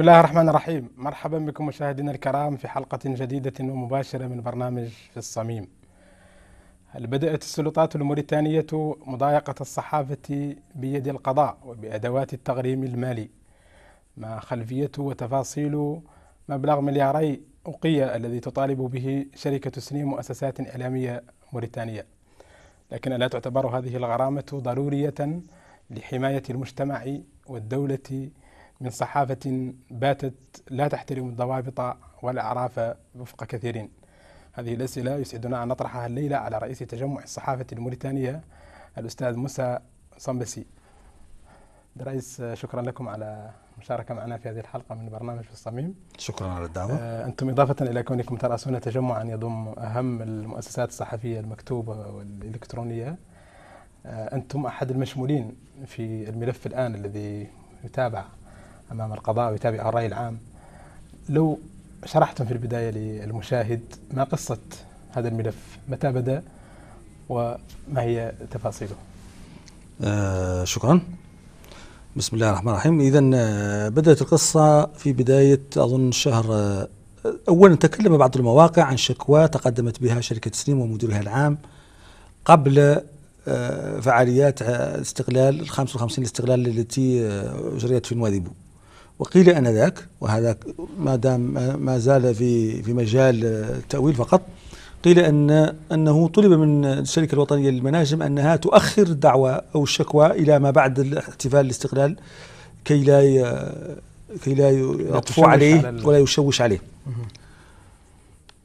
بسم الله الرحمن الرحيم مرحبا بكم مشاهدينا الكرام في حلقة جديدة ومباشرة من برنامج في الصميم بدأت السلطات الموريتانية مضايقة الصحافة بيد القضاء وبأدوات التغريم المالي ما خلفية وتفاصيل مبلغ ملياري أوقية الذي تطالب به شركة سنين مؤسسات إعلامية موريتانية لكن ألا تعتبر هذه الغرامة ضرورية لحماية المجتمع والدولة من صحافة باتت لا تحترم الضوابط والأعراف وفق كثيرين هذه الأسئلة يسعدنا أن نطرحها الليلة على رئيس تجمع الصحافة الموريتانية الأستاذ موسى صنبسي رئيس شكرا لكم على المشاركة معنا في هذه الحلقة من برنامج في الصميم شكرا على الدعوة آه، أنتم إضافة إلى كونكم ترأسون تجمعا يضم أهم المؤسسات الصحفية المكتوبة والإلكترونية آه، أنتم أحد المشمولين في الملف الآن الذي يتابع امام القضاء ويتابع الراي العام لو شرحتم في البدايه للمشاهد ما قصه هذا الملف متى بدا وما هي تفاصيله آه شكرا بسم الله الرحمن الرحيم اذا آه، بدات القصه في بدايه اظن شهر آه، اولا تكلم بعض المواقع عن شكوى تقدمت بها شركه سليم ومديرها العام قبل آه، فعاليات استقلال 55 الاستقلال التي اجريت في نوادي وقيل انذاك وهذا ما دام ما زال في في مجال التاويل فقط قيل ان انه طلب من الشركه الوطنيه للمناجم انها تؤخر الدعوه او الشكوى الى ما بعد الاحتفال الاستقلال كي لا كي لا يطفو عليه على ولا يشوش عليه.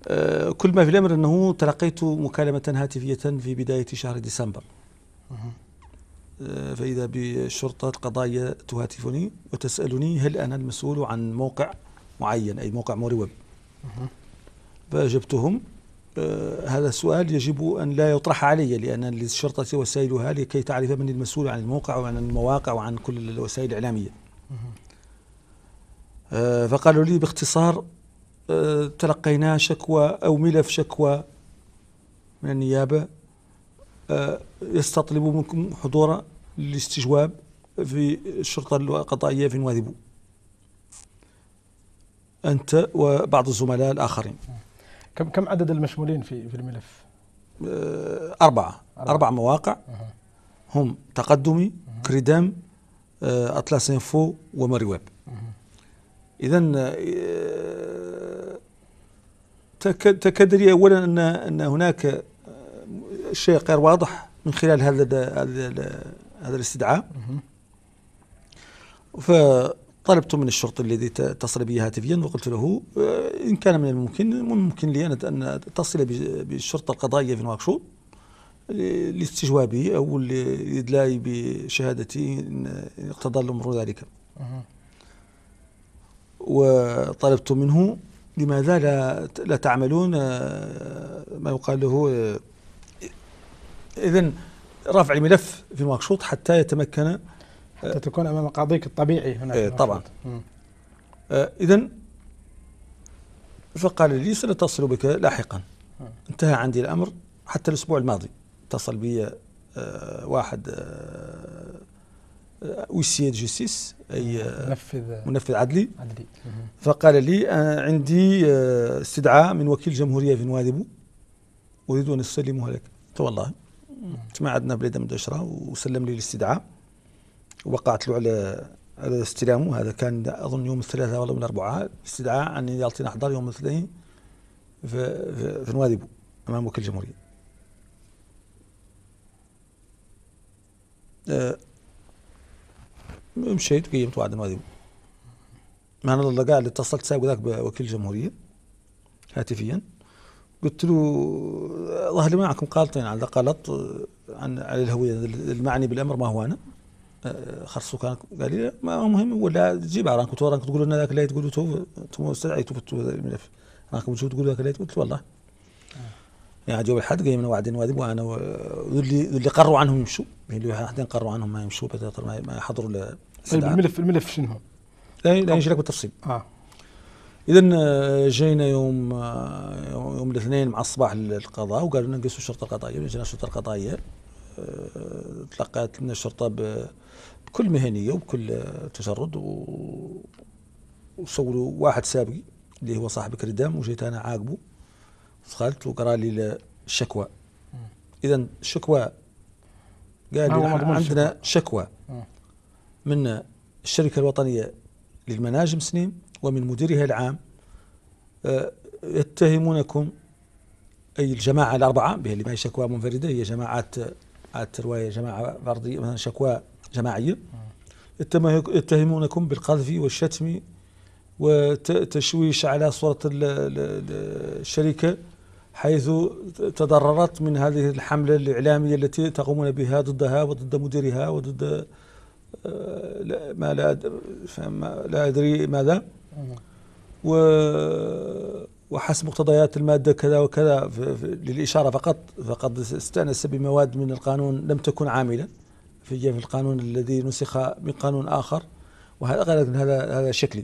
آه، كل ما في الامر انه تلقيت مكالمه هاتفيه في بدايه شهر ديسمبر. فإذا بالشرطة القضايا تهاتفني وتسألني هل أنا المسؤول عن موقع معين أي موقع موري ويب فأجبتهم آه، هذا السؤال يجب أن لا يطرح علي لأن للشرطة وسائلها لكي تعرف من المسؤول عن الموقع وعن المواقع وعن كل الوسائل الإعلامية آه، فقالوا لي باختصار آه، تلقينا شكوى أو ملف شكوى من النيابة يستطلب منكم حضور الاستجواب في الشرطة القضائية في نوادبو أنت وبعض الزملاء الآخرين كم كم عدد المشمولين في في الملف؟ آه، أربعة أربع, مواقع هم تقدمي كريدام آه، أطلس انفو وماري ويب إذا آه، تكاد لي أولا أن أن هناك شيء غير واضح من خلال هذا هذا الاستدعاء فطلبت من الشرطي الذي اتصل بي هاتفيا وقلت له آه، ان كان من الممكن ممكن لي ان اتصل بالشرطه القضائيه في نواكشوط لاستجوابي او لادلائي بشهادتي ان اقتضى الامر ذلك. وطلبت منه لماذا لا لا تعملون آه، ما يقال له آه، اذا رفع الملف في مقشوط حتى يتمكن حتى تكون امام قاضيك الطبيعي هنا إيه طبعا آه، اذا فقال لي سنتصل بك لاحقا انتهى عندي الامر حتى الاسبوع الماضي اتصل بي آه، واحد آه جيسيس آه، اي منفذ منفذ عدلي عدلي فقال لي عندي استدعاء من وكيل جمهوريه في نوادبو اريد ان استلمه لك قلت والله تماعدنا بليده مدشره وسلم لي الاستدعاء وقعت له على على استلامه هذا كان اظن يوم الثلاثاء ولا يوم الاربعاء استدعاء اني يعطينا احضر يوم الاثنين في, في, في نواذبو امام وكيل الجمهوريه أه مشيت قيمت وعد نواذبو معنا الله قال اتصلت سابق ذاك بوكيل الجمهوريه هاتفيا قلت له الله اللي معكم قالطين على قلط عن على الهويه المعني بالامر ما هو انا آه، خرصوا كان قال لي ما هو مهم ولا جيبها راكم وراك تقول لنا ذاك اللي تو تو استدعيتوا تو الملف راكم تشوفوا تقولوا ذاك اللي قلت والله آه. يعني جاوب الحد قال من وعدين وادي وانا واللي اللي قروا عنهم يمشوا اللي حدين قروا عنهم ما يمشوا ما يحضروا طيب الملف الملف شنو؟ لا لا يجي لك بالتفصيل اه اذا آه، جينا يوم آه، يوم الاثنين مع الصباح للقضاء وقالوا لنا نقصوا الشرطه القضائيه جينا الشرطه القضائيه آه، تلقيت لنا الشرطه بكل مهنيه وبكل تجرد و... وسولوا واحد سابقي اللي هو صاحب كردام وجيت انا عاقبه دخلت وقرا لي الشكوى اذا الشكوى قال لي عندنا شكوى من الشركه الوطنيه للمناجم سنيم ومن مديرها العام آه، يتهمونكم أي الجماعة الأربعة بها اللي ما هي شكوى منفردة هي جماعات عادة رواية جماعة فردية مثلا شكوى جماعية يتهمونكم بالقذف والشتم وتشويش على صورة الشركة حيث تضررت من هذه الحملة الإعلامية التي تقومون بها ضدها وضد مديرها وضد آه، ما لا أدري ماذا وحسب مقتضيات المادة كذا وكذا للإشارة فقط فقد استأنس بمواد من القانون لم تكن عاملة في في القانون الذي نسخ من قانون آخر وهذا هذا هذا شكلي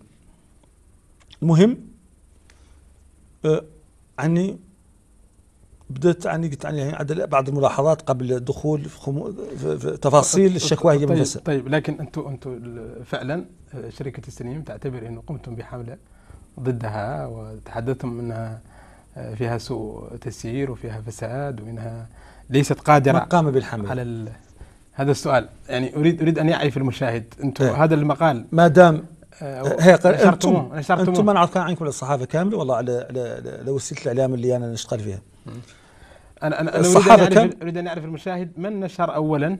المهم آه، عني بدات يعني قلت يعني عندي بعض الملاحظات قبل الدخول في, خمو... في, في تفاصيل الشكوى هي طيب, طيب لكن انتم انتم فعلا آه، شركه السنين تعتبر انه قمتم بحمله ضدها وتحدثتم انها آه، فيها سوء تسيير وفيها فساد وانها ليست قادره من قام بالحمل على ال... هذا السؤال يعني اريد اريد ان يعرف المشاهد انتم ايه. هذا المقال ما دام آه، هي نشرتموه انتم, انتم منعوا كان عنكم الصحافه كامله والله على على, على وسيله الاعلام اللي انا نشتغل فيها م. انا انا الصحابه أريد أن كم؟ اريد ان اعرف المشاهد من نشر اولا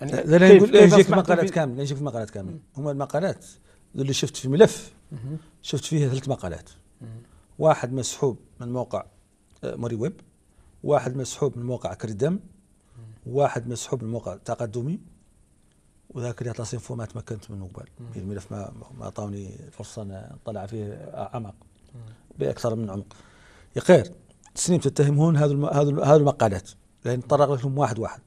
يعني لا لا يقول يجيك مقالات كامله لا يجيك مقالات كامله هم المقالات اللي شفت في ملف شفت فيه ثلاث مقالات واحد مسحوب من موقع آه، موري ويب واحد مسحوب من موقع كردم واحد مسحوب من موقع تقدمي وذاك اللي عطاسين فو ما تمكنت منه قبل الملف ما ما اعطوني فرصه نطلع فيه اعمق باكثر من عمق يا خير سنين تتهمون هذا هذا المقالات لان تطرق لهم واحد واحد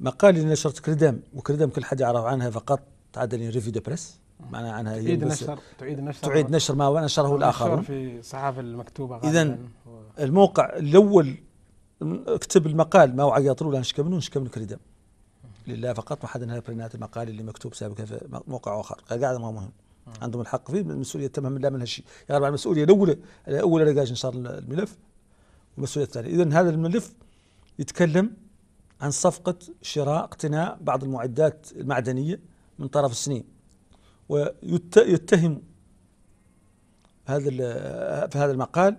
مقال اللي نشرت كريدام وكريدام كل حد يعرف عنها فقط تعدل ريفي دو بريس معناها عنها تعيد نشر تعيد نشر تعيد نشر ما نشره الاخرون في الصحافه المكتوبه اذا الموقع الاول اكتب المقال ما وعيط له نشكمنوا نشكمنوا كريدام لله فقط ما حد نهى المقال اللي مكتوب سابقا في موقع اخر قاعد ما مهم عندهم الحق فيه المسؤوليه تماما لا منها شيء يعني المسؤوليه الاولى الاولى لقاش نشر الملف والمسؤوليه الثانيه اذا هذا الملف يتكلم عن صفقه شراء اقتناء بعض المعدات المعدنيه من طرف السنين ويتهم هذا في هذا المقال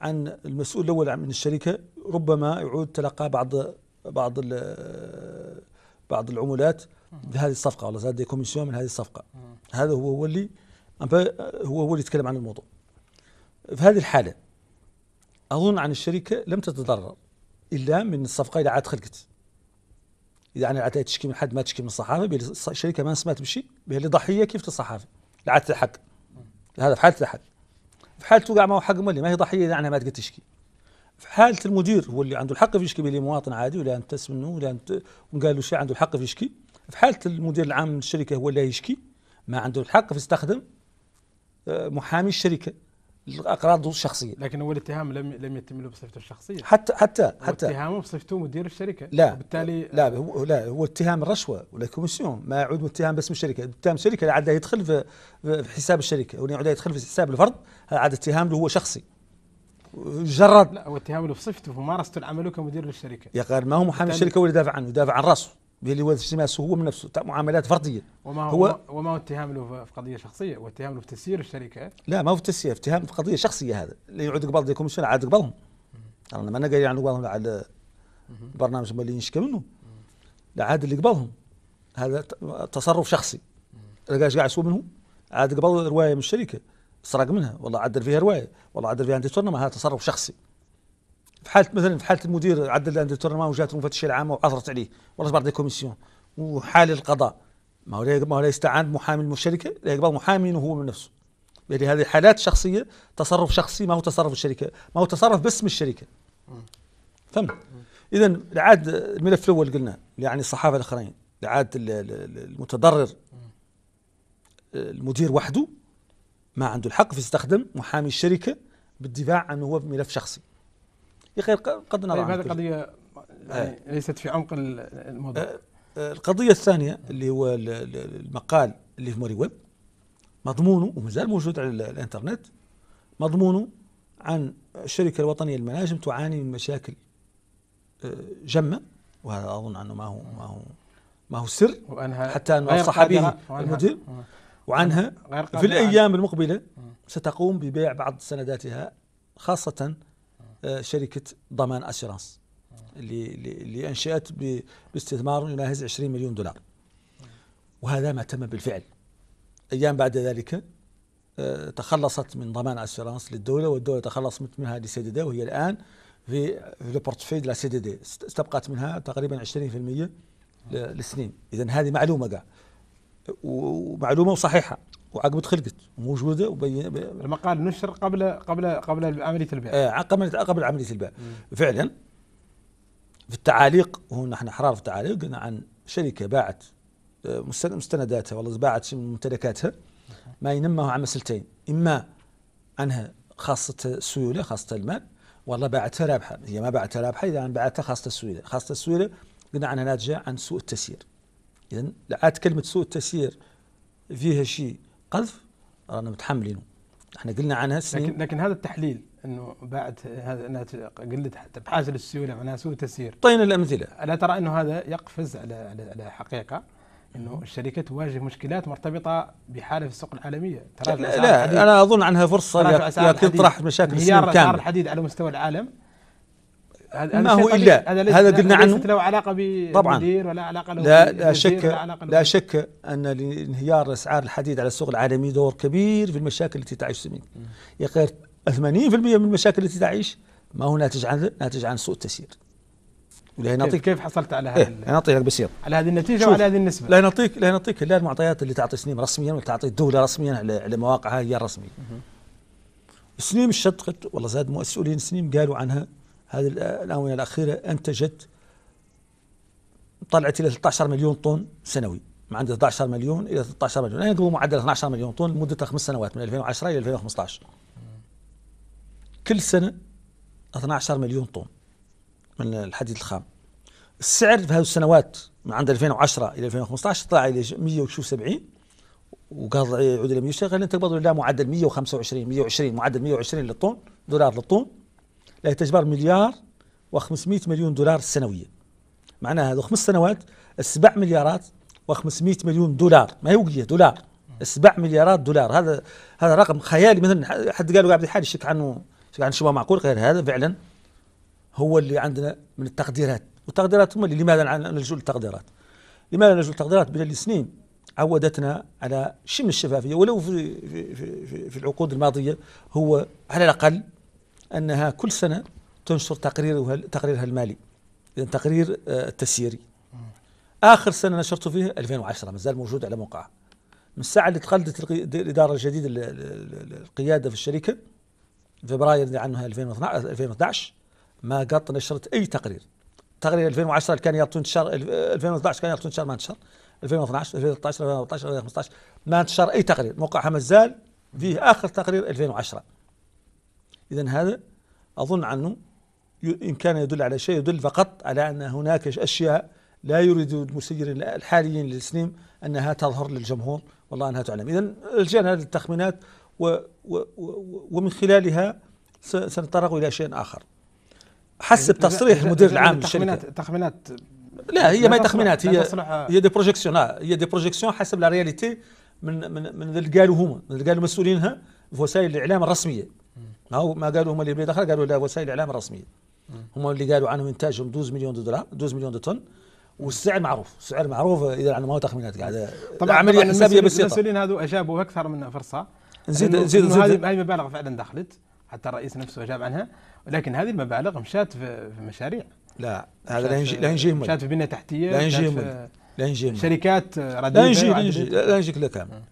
عن المسؤول الاول من الشركه ربما يعود تلقى بعض بعض بعض العمولات بهذه الصفقه والله زاد كوميسيون من هذه الصفقه هذا هو هو اللي هو هو اللي يتكلم عن الموضوع في هذه الحالة أظن عن الشركة لم تتضرر إلا من الصفقة إذا عاد خلقت إذا يعني أنا عاد تشكي من حد ما تشكي من الصحافة الشركة ما سمعت بشيء اللي ضحية كيف الصحافة لعاد تلحق هذا في حالة الحق في حالة توقع معه حق مولي ما هي ضحية إذا أنا ما تقدر تشكي في حالة المدير هو اللي عنده الحق في يشكي بلي مواطن عادي ولا انتس منه ولا انت قال له شيء عنده الحق في يشكي في حالة المدير العام للشركة هو اللي يشكي ما عنده الحق في يستخدم آه، محامي الشركه الاقراض الشخصيه لكن هو الاتهام لم لم يتم له بصفته الشخصيه حتى حتى حتى اتهامه بصفته مدير الشركه لا وبالتالي لا هو لا هو اتهام الرشوه ولا كوميسيون ما يعود اتهام باسم الشركه اتهام الشركه عاد يدخل في, حساب الشركه او يعود يدخل في حساب الفرد هذا عاد اتهام له هو شخصي جرد لا هو اتهام له بصفته ممارسه العمل كمدير للشركه يا غير ما هو محامي الشركه هو اللي دافع عنه دافع عن راسه اللي هو اسمه هو من نفسه معاملات فرديه وما هو, هو وما هو اتهام له في قضيه شخصيه واتهام له في تسيير الشركه لا ما هو في تسيير اتهام في قضيه شخصيه هذا اللي يعود قبل الكوميسيون عاد قبلهم انا ما انا قايل يعني قبلهم على البرنامج اللي نشكي منه لا عاد اللي قبلهم هذا تصرف شخصي لقاش قاعد يسوي منه عاد قبل روايه من الشركه سرق منها والله عدل فيها روايه والله عدل فيها انت هذا تصرف شخصي في حاله مثلا في حاله المدير عدل الدكتور رماوي وجات المفتشيه العامه وعثرت عليه ورفعت بعض كوميسيون وحال القضاء ما هو ما هو لا يستعان بمحامي الشركه لا يقبل محامي هو من نفسه يعني هذه حالات شخصيه تصرف شخصي ما هو تصرف الشركه ما هو تصرف باسم الشركه فهمت اذا عاد الملف الاول قلنا يعني الصحافه الاخرين عاد المتضرر المدير وحده ما عنده الحق في يستخدم محامي الشركه بالدفاع عنه هو ملف شخصي يا اخي قد نرى طيب، هذه قضيه آه. يعني ليست في عمق الموضوع آه، آه، القضيه الثانيه اللي هو المقال اللي في موري ويب مضمونه ومازال موجود على الانترنت مضمونه عن الشركه الوطنيه للمناجم تعاني من مشاكل جمه وهذا اظن انه ما هو ما هو ما هو سر وأنها حتى انه انصح به المدير وعنها في الايام المقبله ستقوم ببيع بعض سنداتها خاصه آه، شركه ضمان اسيرانس اللي اللي انشات باستثمار يناهز 20 مليون دولار وهذا ما تم بالفعل ايام بعد ذلك آه، تخلصت من ضمان اسيرانس للدوله والدوله تخلصت منها لسي دي دي وهي الان في لو بورتفي لا سي دي دي استبقت منها تقريبا 20% للسنين اذا هذه معلومه قاع ومعلومه وصحيحه وعقبت خلقت وموجوده وبين المقال نشر قبل قبل قبل عمليه البيع آه قبل قبل عمليه البيع فعلا في التعاليق هو نحن حراره في التعاليق قلنا عن شركه باعت آه، مستنداتها والله باعت من ممتلكاتها ما ينمه عن مسألتين اما عنها خاصه السيوله خاصه المال والله باعتها رابحه هي ما باعتها رابحه اذا باعتها خاصه السيوله خاصه السيوله قلنا عنها ناتجه عن سوء التسيير اذا عاد كلمه سوء التسيير فيها شيء قذف رانا متحملينه احنا قلنا عنها السنين لكن, لكن هذا التحليل انه بعد هذا انها قلت حتى بحاجه للسيوله معناها سوء تسيير طينا الامثله الا ترى انه هذا يقفز على على, على حقيقه انه الشركات تواجه مشكلات مرتبطه بحاله في السوق العالميه ترى لا, لا انا اظن عنها فرصه تطرح مشاكل السنين كامله الحديد على مستوى العالم هذا ما هو الا هذا, قلنا عنه له علاقه طبعا ولا علاقه له لا, لا شك لا شك ان انهيار اسعار الحديد على السوق العالمي دور كبير في المشاكل التي تعيش سمين يا غير 80% من المشاكل التي تعيش ما هو ناتج عن ناتج عن سوء التسيير لا نعطيك كيف حصلت على إيه، هذا إيه؟ نعطيك بسيط على هذه النتيجه وعلى هذه النسبه لا نعطيك لا نعطيك لا المعطيات اللي تعطي سنيم رسميا ولا تعطي الدوله رسميا على مواقعها هي الرسميه سنيم الشط والله زاد مسؤولين سنيم قالوا عنها هذه الآونة الأخيرة أنتجت طلعت إلى 13 مليون طن سنوي من عند 11 مليون إلى 13 مليون يعني قبل معدل 12 مليون طن لمدة خمس سنوات من 2010 إلى 2015 كل سنة 12 مليون طن من الحديد الخام السعر في هذه السنوات من عند 2010 الى 2015 طلع الى 170 وقال يعود الى 100 غير انت تقبض لا معدل 125 120 معدل 120 للطن دولار للطن لا يتجبر مليار و500 مليون دولار سنويا معناها هذو خمس سنوات السبع مليارات و500 مليون دولار ما هي دولار سبع مليارات دولار هذا هذا رقم خيالي مثلا حد قالوا عبد الحالي شك عنه شك عن شبه معقول غير هذا فعلا هو اللي عندنا من التقديرات والتقديرات هم اللي لماذا نلجؤ للتقديرات لماذا نلجؤ للتقديرات بين السنين عودتنا على شيء من الشفافيه ولو في في في, في العقود الماضيه هو على الاقل أنها كل سنة تنشر تقريرها تقريرها المالي تقرير آه، التسييري آخر سنة نشرته فيه 2010 ما زال موجود على موقعها من الساعة اللي تقلدت الإدارة الجديدة القيادة في الشركة فبراير عنها 2012 ما قط نشرت أي تقرير تقرير 2010 كان يا تنشر 2012 كان يا تنشر ما انتشر 2012 2013 2014 2015 ما انتشر اي تقرير موقعها مازال فيه اخر تقرير 2010 إذا هذا أظن عنه إن كان يدل على شيء يدل فقط على أن هناك أشياء لا يريد المسير الحاليين للسليم أنها تظهر للجمهور والله أنها تعلم إذا هذه للتخمينات و و ومن خلالها سنتطرق إلى شيء آخر حسب تصريح المدير العام للشركة تخمينات لا هي ما هي تخمينات هي هي دي بروجيكسيون آه، هي دي بروجيكسيون حسب لا رياليتي من من من اللي قالوا هما من اللي قالوا مسؤولينها في وسائل الاعلام الرسميه ما هو ما قالوا هم اللي بيدخل قالوا لا وسائل الإعلام الرسمية هم اللي قالوا عنهم إنتاجهم 12 مليون دولار 12 مليون طن والسعر معروف السعر معروف إذا أنا ما هو تخمينات قاعدة طبعا عملية حسابية بسيطة المسؤولين هذو أجابوا أكثر من فرصة نزيد نزيد نزيد هذه مبالغ فعلا دخلت حتى الرئيس نفسه أجاب عنها ولكن هذه المبالغ مشات في مشاريع لا هذا لا ينجي مشات في بنية تحتية لا ينجي لا ينجي شركات لا ينجي لا ينجي لا كامل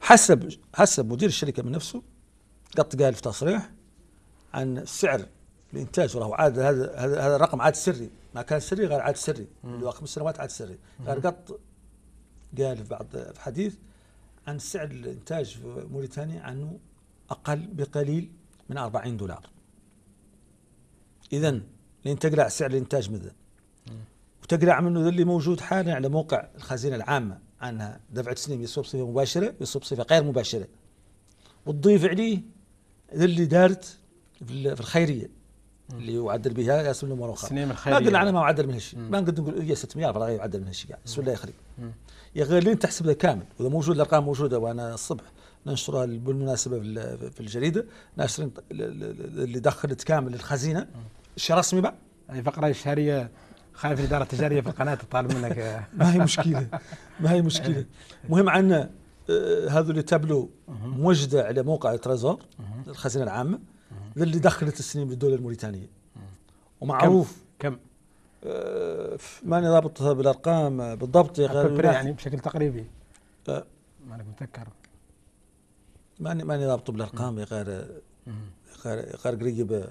حسب حسب مدير الشركة من نفسه قط قال في تصريح عن سعر الانتاج وراه عاد هذا هذا الرقم عاد سري ما كان سري غير عاد سري اللي هو خمس سنوات عاد سري غير قط قال في بعض في حديث عن سعر الانتاج في موريتانيا عنه اقل بقليل من 40 دولار اذا لين تقلع سعر الانتاج ماذا وتقلع منه اللي موجود حاليا على موقع الخزينه العامه عنها دفع تسليم يصوب بصفه مباشره ويصوب بصفه غير مباشره وتضيف عليه اللي دارت في الخيريه اللي يعدل بها ياسر الامور اخرى السنين الخيريه ما قلنا انا ما معدل منها شيء ما نقدر نقول هي 600 راه يعدل منها شيء بسم الله يخليك يا غير لين له كامل واذا موجود الارقام موجوده وانا الصبح ننشرها بالمناسبه في الجريده ناشرين اللي دخلت كامل الخزينه شيء رسمي بقى اي فقره الشهريه خايف الاداره التجاريه في القناه تطالب منك ما هي مشكله ما هي مشكله مهم عندنا آه، هذا اللي تابلو موجده على موقع تريزور الخزينه العامه ذا اللي دخلت السنين بالدوله الموريتانيه ومعروف كم, كم؟ آه ماني ضابطها بالارقام بالضبط يعني بشكل تقريبي آه ماني متذكر ماني ماني ضابطه بالارقام غير غير غير قريب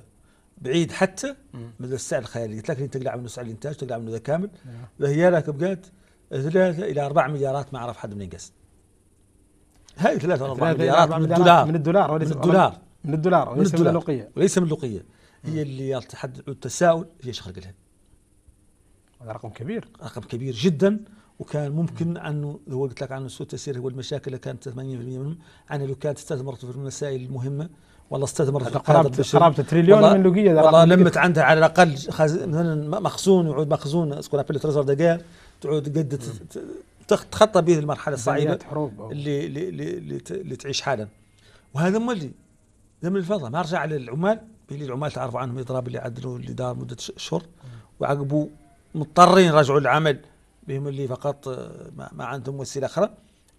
بعيد حتى من السعر الخيالي قلت لك انت تقلع من سعر الانتاج تقلع منه ذا كامل نعم. هي لك بقت 3 الى 4 مليارات ما اعرف حد من قصد هاي ثلاثة أربعة مليارات من الدولار من الدولار وليس من الدولار من الدولار وليس من اللقية وليس من اللقية هي اللي تحدث التساؤل هي شخرق الهند هذا رقم كبير رقم كبير جدا وكان ممكن انه هو قلت لك عنه سوء التسيير هو المشاكل اللي كانت 80% منهم عن لو كانت استثمرت في المسائل المهمه والله استثمرت في قرابه قرابه تريليون من لقيه والله لمت عندها على الاقل مثلا مخزون يعود مخزون سكون ابل تريزر دقيق تعود قد تخطى به المرحله الصعيبه اللي, اللي, اللي, اللي تعيش حالا وهذا مولي ذم الفضل ما رجع للعمال اللي العمال تعرفوا عنهم اضراب اللي عدلوا اللي دار مده اشهر وعقبوا مضطرين رجعوا للعمل بهم اللي فقط آه، ما, ما عندهم وسيله اخرى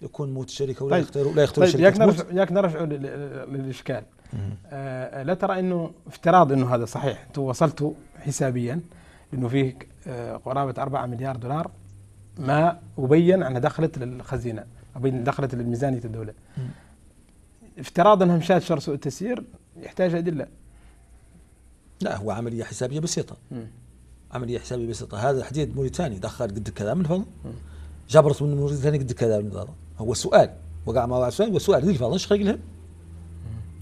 يكون موت الشركه ولا طيب يختاروا لا يختاروا طيب ياك نرجع ياك للاشكال آه لا ترى انه افتراض انه هذا صحيح انتم وصلتوا حسابيا انه فيه آه قرابه 4 مليار دولار ما أبين أنها دخلت للخزينة أبين دخلت لميزانية الدولة افتراض أنها مشات شر سوء التسيير يحتاج أدلة لا هو عملية حسابية بسيطة مم. عملية حسابية بسيطة هذا حديد موريتاني دخل قد كذا من الفضل جبرت من موريتاني قد كذا من الفضل هو سؤال وقع مع سؤال هو سؤال الفضل ايش لهم؟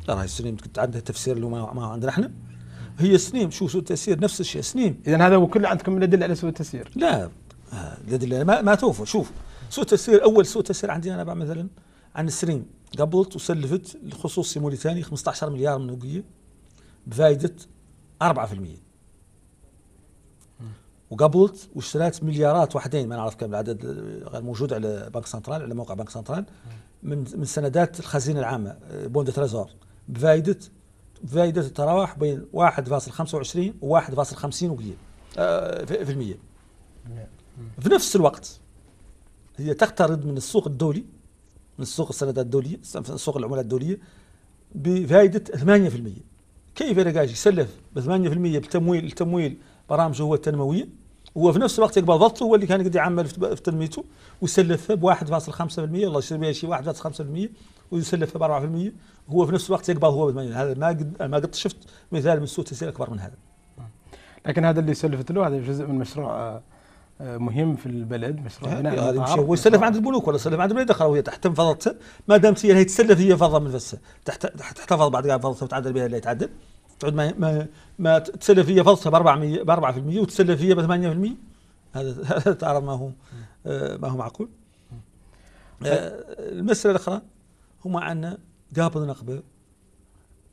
راهي السنين عندها تفسير اللي ما عندنا احنا هي سنين شو سوء التسيير نفس الشيء سنين اذا هذا هو كله عندكم من الادله على سوء التسيير لا آه، ما ما توفر شوف سوء تسير اول سوء تسير عندي انا بقى مثلا عن السرين قبلت وسلفت الخصوصي موريتاني 15 مليار من نوقيه بفائده 4% وقبلت واشتريت مليارات وحدين ما نعرف كم العدد غير موجود على بنك سنترال على موقع بنك سنترال من من سندات الخزينه العامه آه، بوند تريزور بفائده بفائده تتراوح بين 1.25 و 1.50 وقيه آه، في المية في نفس الوقت هي تقترض من السوق الدولي من السوق السندات الدولية سوق العملات الدولية بفائدة 8% كيف أنا قاعد يسلف ب 8% بالتمويل التمويل برامجه هو التنموية هو في نفس الوقت يقبل ضغطه هو اللي كان قد يعمل في تنميته ويسلفها ب 1.5% والله يشتري بها شيء 1.5% ويسلفها ب 4% هو في نفس الوقت يقبل هو ب 8 هذا ما قد ما قد شفت مثال من سوء تسير اكبر من هذا. لكن هذا اللي سلفت له هذا جزء من مشروع آه، مهم في البلد مشروع بناء مشي هو يسلف عند البنوك ولا يسلف عند البلد اخرى تحت فرض ما دامت هي تسلف هي فرضه من نفسها تحت تحتفظ بعد فضه تتعدل بها لا يتعدل تعود ما ما, ما تسلف هي فرضها ب 400 ب 4% وتسلف هي ب 8% هذا تعرض ما هو ما هو معقول آه، المساله الاخرى هما عندنا قابض نقبه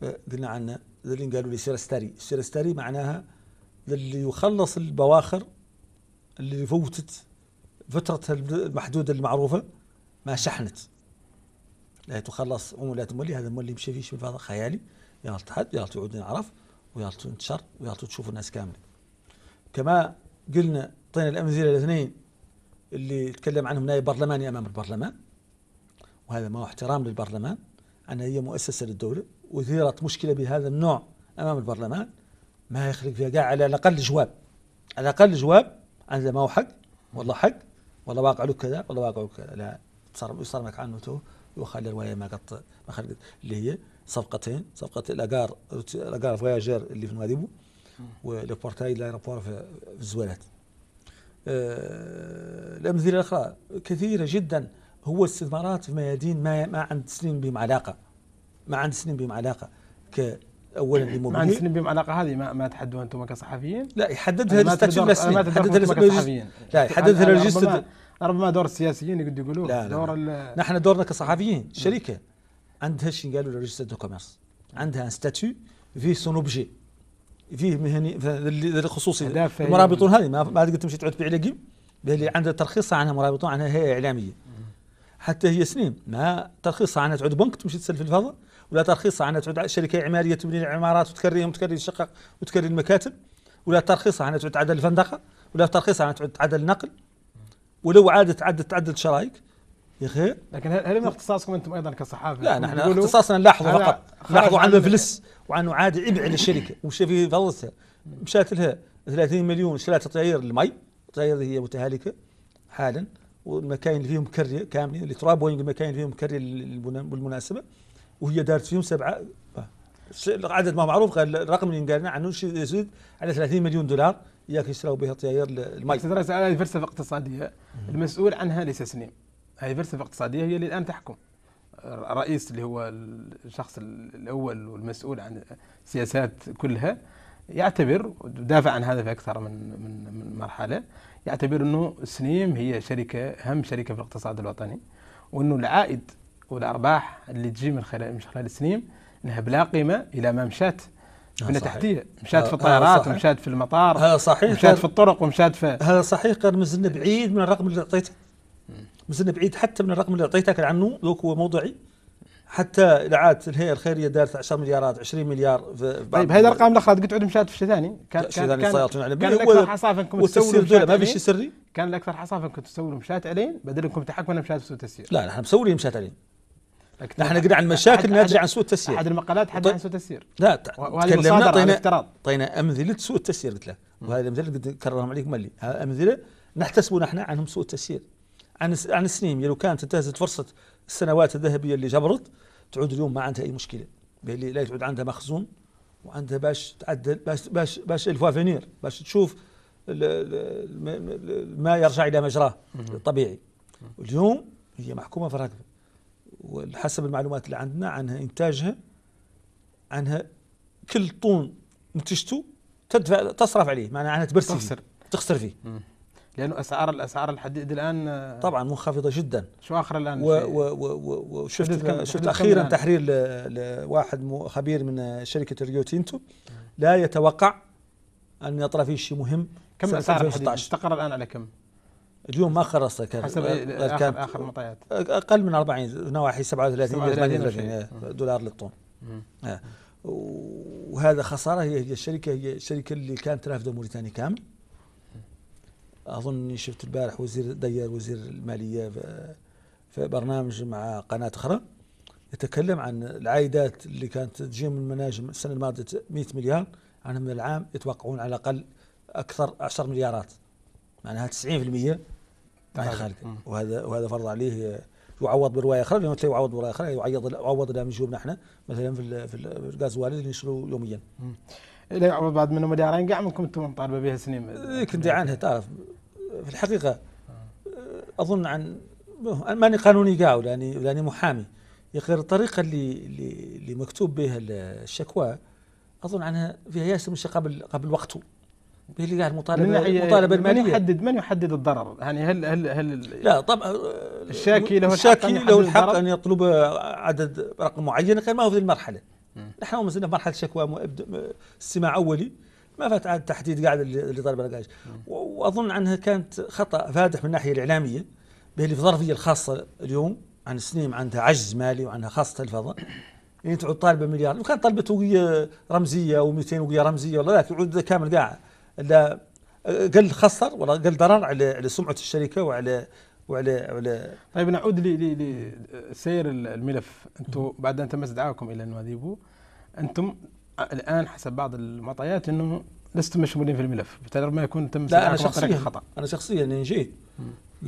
آه، قلنا عندنا اللي قالوا لي سيرستاري سيرستاري معناها اللي يخلص البواخر اللي فوتت فترتها المحدوده المعروفه ما شحنت لا تخلص ولا مولي هذا مولي يمشي فيه في فضاء خيالي يا حد يا يعود نعرف ويا تنتشر ويا تشوف الناس كامله كما قلنا اعطينا الامثله الاثنين اللي تكلم عنهم نائب برلماني امام البرلمان وهذا ما هو احترام للبرلمان أن هي مؤسسة للدولة وثيرت مشكلة بهذا النوع أمام البرلمان ما يخلق فيها قاع على الأقل جواب على الأقل جواب انزل ما هو حق والله حق والله واقع له كذا والله واقع له كذا لا صار يصرمك عنه تو وخلي الروايه ما قط ما خلي اللي هي صفقتين صفقه الاجار الاجار فواياجير اللي في المغرب ولبورتاي لايرابور في الزوالات آه، الامثله الاخرى كثيره جدا هو استثمارات في ميادين ما ما عند سنين بهم علاقه ما عند سنين بهم علاقه ك اولا إيه، لموبيلي ما بهم علاقه هذه ما, ما تحدوها انتم كصحفيين لا يحددها الاستاتيو الرسمي يحددها الاستاتيو الرسمي لا يحددها الريجستر ربما دور السياسيين يقدروا يقولوا لا, لا دور نحن دورنا كصحفيين شركه عندها شيء قالوا ريجستر دو كوميرس عندها ان ستاتيو فيه سون اوبجي فيه مهني خصوصي المرابطون هذه ما قلت تمشي تعود تبيع لقيم اللي عندها ترخيصها عنها مرابطون عنها هيئه اعلاميه حتى هي سنين ما ترخيصها عنها تعود بنك تمشي تسلف الفضاء ولا ترخيصها عنها تعود شركه عماريه تبني العمارات وتكريهم وتكري الشقق وتكري المكاتب ولا ترخيصها عنها تعود تعدل الفندقه ولا ترخيصها عنها تعود تعدل النقل ولو عادت عدت تعدل شرايك يا اخي لكن هل من اختصاصكم انتم ايضا كصحافه؟ لا نحن اختصاصنا نلاحظ فقط لاحظوا عن مفلس وعن عاد عبء على الشركه وش في فلسها مشات لها 30 مليون شرات تغير المي تغير هي متهالكه حالا والمكاين اللي فيهم كريه كامله التراب وين المكاين اللي فيهم كريه بالمناسبه وهي دارت فيهم سبعه عدد ما معروف قال الرقم اللي قالنا عنه يزيد على 30 مليون دولار ياك يشتروا بها طيار الماء. تدرس على الفلسفه الاقتصاديه المسؤول عنها ليس سنين هذه الفلسفه الاقتصاديه هي اللي الان تحكم. الرئيس اللي هو الشخص الاول والمسؤول عن السياسات كلها يعتبر دافع عن هذا في اكثر من من من مرحله يعتبر انه سنيم هي شركه اهم شركه في الاقتصاد الوطني وانه العائد والارباح اللي تجي من خلال من خلال السنين انها بلا قيمه الى ما مشات آه، بنى تحتيه آه، آه، مشات في الطيارات ومشات في المطار هذا صحيح مشات في الطرق ومشات في هذا صحيح كان مازلنا بعيد من الرقم اللي اعطيته مازلنا بعيد حتى من الرقم اللي اعطيتك عنه ذوك هو موضعي حتى لعات الهيئه الخيريه دارت 10 مليارات 20 مليار في بعض طيب هذه الارقام الاخرى قد تعود مشات في شيء ثاني كان شيء ثاني السياطين على كان الاكثر حصافه انكم تسولوا ما في شيء سري كان الاكثر حصافه انكم تسولوا مشات علين بدل انكم تحكموا مشات في التسيير لا نحن مسولين مشات علين نحن نقرا عن مشاكل ناتجة عن سوء التسيير احد المقالات حد عن سوء التسيير لا تكلمنا طينا طينا امثله سوء التسيير قلت له وهذه الامثله قد كررهم عليكم ملي امثله نحتسب نحن عنهم سوء التسيير عن عن السنين لو كانت انتهزت فرصه السنوات الذهبيه اللي جبرت تعود اليوم ما عندها اي مشكله اللي لا تعود عندها مخزون وعندها باش تعدل باش باش باش الفوافينير باش تشوف ما يرجع الى مجراه الطبيعي اليوم هي محكومه في الركبه وحسب المعلومات اللي عندنا عنها إنتاجها عنها كل طن نتجته تدفع تصرف عليه معناها عنها تبرسي تخسر تخسر فيه مم. لانه اسعار الاسعار الحديد الان آه، طبعا منخفضه جدا شو اخر الان وشفت شفت اخيرا تحرير لواحد خبير من شركه ريو تينتو لا يتوقع ان يطرا فيه شيء مهم كم اسعار الحديد استقر الان على كم؟ اليوم ما خلص حسب آخر, اخر المطايات اقل من 40 نواحي 37 الى 38 دولار للطن آه، وهذا خساره هي الشركه هي الشركه اللي كانت رافده موريتانيا كامل اظن شفت البارح وزير دير وزير الماليه في برنامج مع قناه اخرى يتكلم عن العائدات اللي كانت تجي من المناجم السنه الماضيه 100 مليار عنهم من العام يتوقعون على الاقل اكثر 10 مليارات معناها 90% عن خالد وهذا وهذا فرض عليه يعوض بروايه اخرى لانه يعوض بروايه اخرى يعوض يعوض لها من جيوبنا احنا مثلا في في الغاز والد اللي نشروا يوميا. لا يعوض بعد منهم مليارين كاع منكم انتم مطالبه بها سنين. إيه، كنت عنها تعرف في الحقيقه آه. اظن عن ماني قانوني كاع ولاني ولاني محامي يا غير الطريقه اللي اللي مكتوب بها الشكوى اظن عنها فيها ياسر من قبل قبل وقته. هي المطالبه المطالبه الماليه من يحدد من يحدد الضرر؟ يعني هل هل هل لا طبعا الشاكي له الشاكي الحق له الحق ان يطلب عدد رقم معين كان ما هو في المرحله نحن ما زلنا في مرحله شكوى استماع اولي ما فات عاد تحديد قاعد اللي طالب العلاج واظن عنها كانت خطا فادح من الناحيه الاعلاميه بهذه الظرفيه الخاصه اليوم عن سنيم عندها عجز مالي وعندها خاصه الفضاء يعني تعود طالبه مليار وكان طالبه وقيه رمزيه و200 وقيه رمزيه ولا ذاك تعود كامل قاعد لا قل خسر ولا قل ضرر على على سمعه الشركه وعلى وعلى وعلى طيب نعود لسير الملف انتم بعد ان تم استدعاكم الى نواديبو انتم الان حسب بعض المعطيات انه لستم مشمولين في الملف بالتالي ربما يكون تم لا انا شخصيا خطا انا شخصيا يعني جيت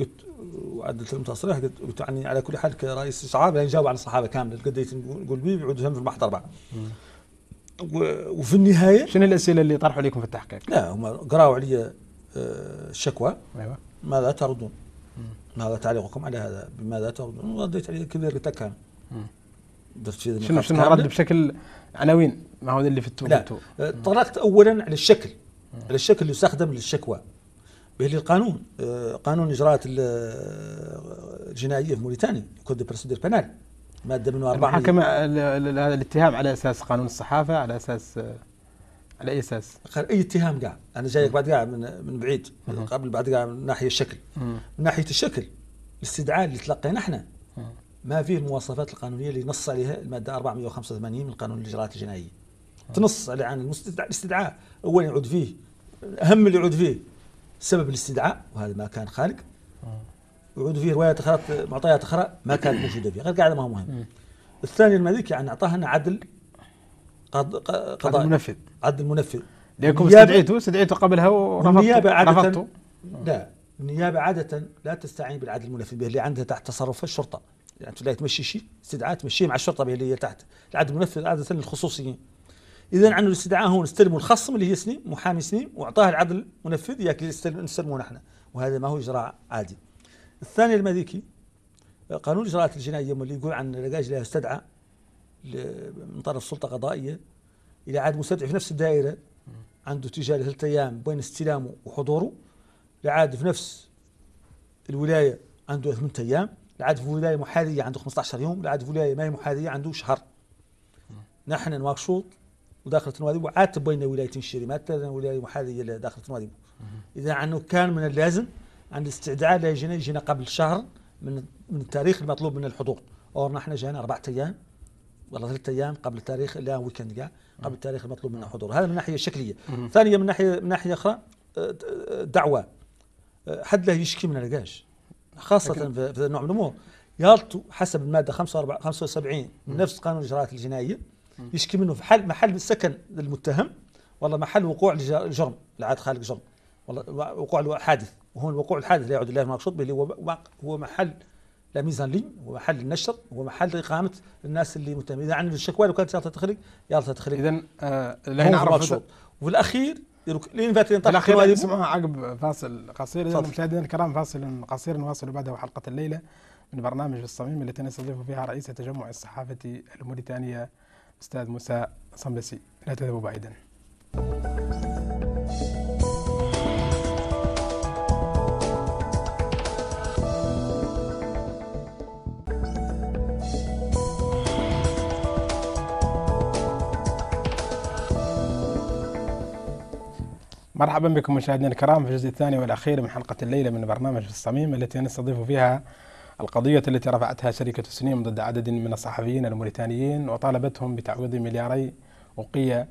قلت وعدلت لهم تصريح قلت, قلت يعني على كل حال كرئيس شعار يعني جاوب عن الصحابه كامله قديت نقول بيه في المحضر بعد وفي النهايه شنو الاسئله اللي طرحوا عليكم في التحقيق؟ لا هم قراوا علي الشكوى آه، ايوه ماذا تردون؟ ماذا تعليقكم على هذا؟ بماذا تردون؟ رديت عليه كبير كان درت شنو شنو رد بشكل عناوين ما هو اللي في التو لا آه، طرقت اولا على الشكل على الشكل اللي يستخدم للشكوى بهل القانون آه، قانون الاجراءات الجنائيه في موريتانيا كود بريسيدير بنال ماده 104 يعني المحاكمه هذا الاتهام على اساس قانون الصحافه على اساس على اي اساس؟ اي اتهام قاع انا جايك بعد قاع من من بعيد من قبل بعد قاع من ناحيه الشكل من ناحيه الشكل الاستدعاء اللي تلقينا احنا ما فيه المواصفات القانونيه اللي نص عليها الماده 485 من قانون الاجراءات الجنائيه تنص على عن الاستدعاء اولا يعود فيه اهم اللي يعود فيه سبب الاستدعاء وهذا ما كان خارج ويعودوا فيه روايات اخرى معطيات اخرى ما كانت موجوده فيه غير قاعده ما هو مهم الثاني المالكي يعني اعطاهنا عدل قض... قضاء عدل منفذ عدل منفذ لانكم استدعيتوا استدعيتوا قبلها ورفضتوا النيابه عاده لا النيابه عاده لا تستعين بالعدل المنفذ به اللي عندها تحت تصرف الشرطه يعني تلاقي تمشي شيء استدعاء تمشيه مع الشرطه به اللي هي تحت العدل المنفذ عاده للخصوصيين اذا عنده الاستدعاء هون استلموا الخصم اللي هي سنيم محامي سنيم واعطاه العدل المنفذ ياك نستلمه نحن وهذا ما هو اجراء عادي الثاني الملكي قانون الاجراءات الجنائيه اللي يقول عن لجاج لا يستدعى من طرف سلطه قضائيه الى عاد مستدعي في نفس الدائره عنده تجاري ثلاث ايام بين استلامه وحضوره لعاد في نفس الولايه عنده ثمان ايام لعاد في ولايه محاذيه عنده 15 يوم لعاد في ولايه ما هي محاذيه عنده شهر نحن نواكشوط وداخل تنواديبو عاتب بين ولايتين شيري ما ولايه محاذيه داخل تنواديبو اذا عنه كان من اللازم عند استدعاء لجنة جينا قبل شهر من من التاريخ المطلوب من الحضور او نحن جينا أربعة أيام ولا ثلاثة أيام قبل التاريخ لا ويكند قبل التاريخ المطلوب من الحضور هذا من ناحية شكلية ثانيا من ناحية من ناحية أخرى أه، دعوة أه، حد لا يشكي من الرجاج خاصة في هذا النوع من الأمور يالتو حسب المادة 75 من نفس قانون الإجراءات الجنائية يشكي منه في حل محل السكن للمتهم ولا محل وقوع الجرم العاد خالق جرم ولا وقوع الحادث وهون وقوع الحادث لا يعود الله المقصود به اللي هو هو محل لا ميزان لي محل النشر محل إقامة الناس اللي مهتمين إذا عن الشكوى لو كانت سيارتها تخرج يالتا تخرج إذا آه لا نعرف وفي الأخير لين فات الأخير اسمعوها عقب فاصل قصير إذا مشاهدينا الكرام فاصل قصير نواصل بعده حلقة الليلة من برنامج الصميم التي نستضيف فيها رئيس تجمع الصحافة الموريتانية أستاذ موسى صمبسي لا تذهبوا بعيدا مرحبا بكم مشاهدينا الكرام في الجزء الثاني والاخير من حلقه الليله من برنامج في الصميم التي نستضيف فيها القضيه التي رفعتها شركه السنيم ضد عدد من الصحفيين الموريتانيين وطالبتهم بتعويض ملياري اوقيه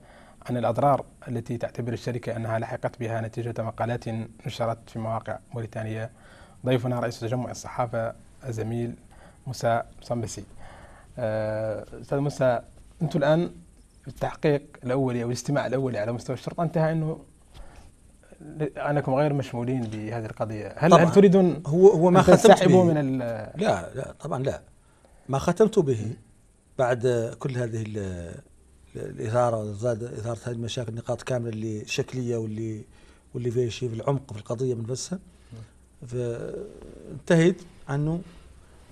عن الاضرار التي تعتبر الشركه انها لحقت بها نتيجه مقالات نشرت في مواقع موريتانيه ضيفنا رئيس تجمع الصحافه الزميل موسى صنبسي آه، استاذ موسى انتم الان التحقيق الاولي او الاستماع الاولي على مستوى الشرطه انتهى انه انكم غير مشمولين بهذه القضيه هل, هل تريدون هو هو ما ختمت به من لا لا طبعا لا ما ختمت به بعد كل هذه الاثاره زاد اثاره هذه المشاكل النقاط كامله اللي شكليه واللي واللي فيها شيء في العمق في القضيه من نفسها فانتهيت عنه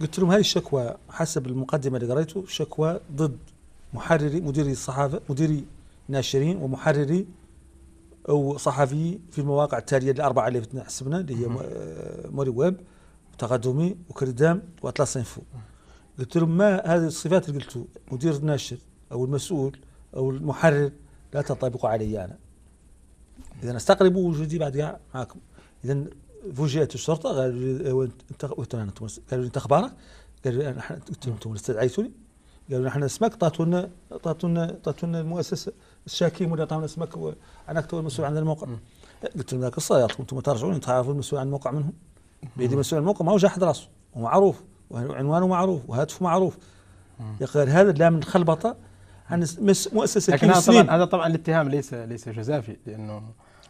قلت لهم هذه الشكوى حسب المقدمه اللي قريته شكوى ضد محرري مديري الصحافه مديري ناشرين ومحرري وصحفي في المواقع التاليه الاربعه اللي حسبنا اللي هي آه، موري ويب تقدمي وكريدام واطلس انفو قلت لهم ما هذه الصفات اللي قلتوا مدير الناشر او المسؤول او المحرر لا تنطبق علي انا اذا استقربوا وجودي بعد معكم اذا فوجئت الشرطه قالوا قلت آه، انت قالوا لي انت اخبارك قالوا لي احنا انتم استدعيتوني قالوا نحن اسمك طاتونا طاتونا طاتونا المؤسسه الشاكي مولا طعم اسمك انا كنت المسؤول عن الموقع قلت لهم قصه انتم ترجعون تعرفوا المسؤول عن الموقع منهم بيدي مسؤول عن الموقع ما هو جاحد راسه ومعروف وعنوانه معروف وهاتفه معروف يا غير هذا لا من خلبطه عن مؤسسه لكن هذا طبعا هذا طبعا الاتهام ليس ليس جزافي لانه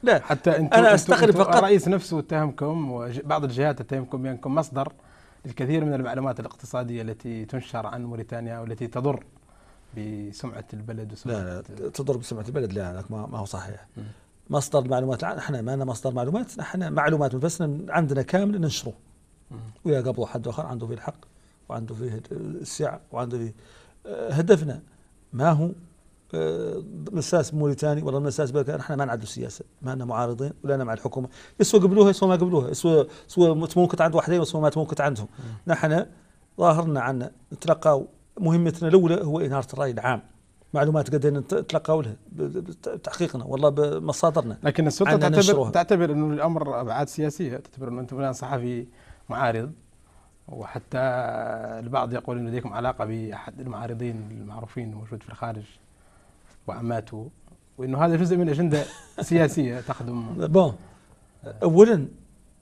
لا حتى انت انا استغرب فقط الرئيس نفسه اتهمكم وبعض الجهات اتهمكم بانكم مصدر الكثير من المعلومات الاقتصاديه التي تنشر عن موريتانيا والتي تضر بسمعه البلد وسمعه لا لا تضرب سمعه البلد لا هذاك ما هو صحيح مصدر المعلومات احنا ما لنا مصدر معلومات احنا معلومات بس عندنا كامل ننشره ويا قبل حد اخر عنده فيه الحق وعنده فيه السعه وعنده فيه آه، هدفنا ما هو آه، مساس موريتاني ولا مساس بلد احنا ما نعدلوا سياسه ما لنا معارضين ولا لنا مع الحكومه يسوى قبلوها يسوى ما قبلوها يسوى سوى تموكت عند واحدين وسوى ما تموكت عندهم نحن ظاهرنا عنا نتلقاو مهمتنا الاولى هو اناره الراي العام معلومات قد نتلقاو لها بتحقيقنا والله بمصادرنا لكن السلطه تعتبر تعتبر انه الامر ابعاد سياسيه تعتبر انه انتم الان صحفي معارض وحتى البعض يقول انه لديكم علاقه باحد المعارضين المعروفين الموجود في الخارج وعماته وانه هذا جزء من اجنده سياسيه تخدم بون اولا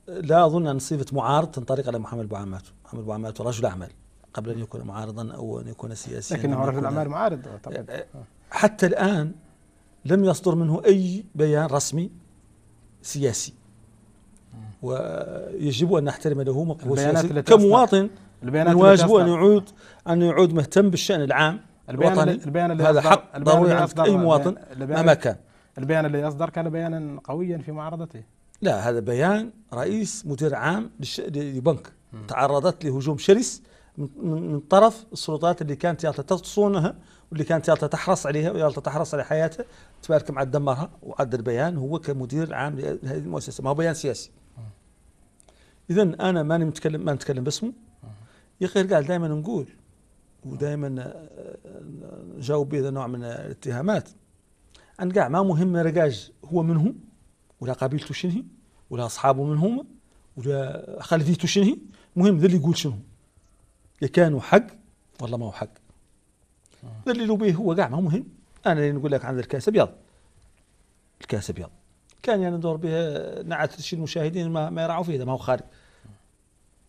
لا اظن ان صفه معارض تنطلق على محمد بوعمات محمد بوعمات رجل اعمال قبل أن يكون معارضا أو أن يكون سياسيا لكنه رجل أعمال معارض أعتقد أه، أه، حتى الآن لم يصدر منه أي بيان رسمي سياسي ويجب أن نحترم له موقفه السياسي كمواطن البيانات من واجبه أن يعود أن يعود مهتم بالشأن العام البيان الوطني البيان اللي هذا حق ضروري عند أي مواطن مهما كان البيان اللي أصدر كان بيانا قويا في معارضته لا هذا بيان رئيس مدير عام لبنك تعرضت لهجوم شرس من طرف السلطات اللي كانت يالتا تصونها واللي كانت يالتا تحرص عليها ويالتا تحرص على حياتها تبارك مع دمرها وعد البيان هو كمدير عام لهذه المؤسسه ما هو بيان سياسي اذا انا ماني متكلم ما نتكلم باسمه يا اخي رجال دائما نقول ودائما آه، آه، نجاوب بهذا نوع من الاتهامات ان كاع ما مهم رجاج هو منهم ولا قبيلته شنهي ولا اصحابه منهم ولا خلفيته شنهي المهم ذا اللي يقول شنو كانوا حق والله ما هو حق دللوا به هو قاع ما هو مهم انا اللي نقول لك عن الكاس ابيض الكاس ابيض كان يعني ندور به نعت شي المشاهدين ما, ما يرعوا فيه ما هو خارج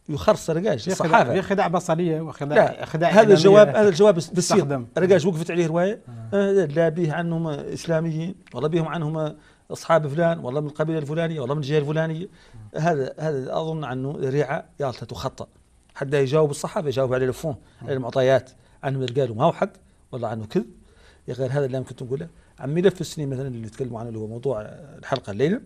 يخرص رجاج الصحافه هي خداع بصريه وخداع خداع هذا الجواب هذا الجواب بالسير رجاج وقفت عليه روايه آه. آه لا بيه عنهم اسلاميين ولا بيهم عنهم اصحاب فلان والله من القبيله الفلانيه والله من الجهه الفلانيه آه. هذا هذا اظن عنه ريعه يالته تخطى حتى يجاوب الصحافه يجاوب على الفون على المعطيات عن قالوا ما هو حق والله عنه كذب يا غير هذا اللي كنت نقوله عن ملف السنين مثلا اللي نتكلم عنه اللي هو موضوع الحلقه الليله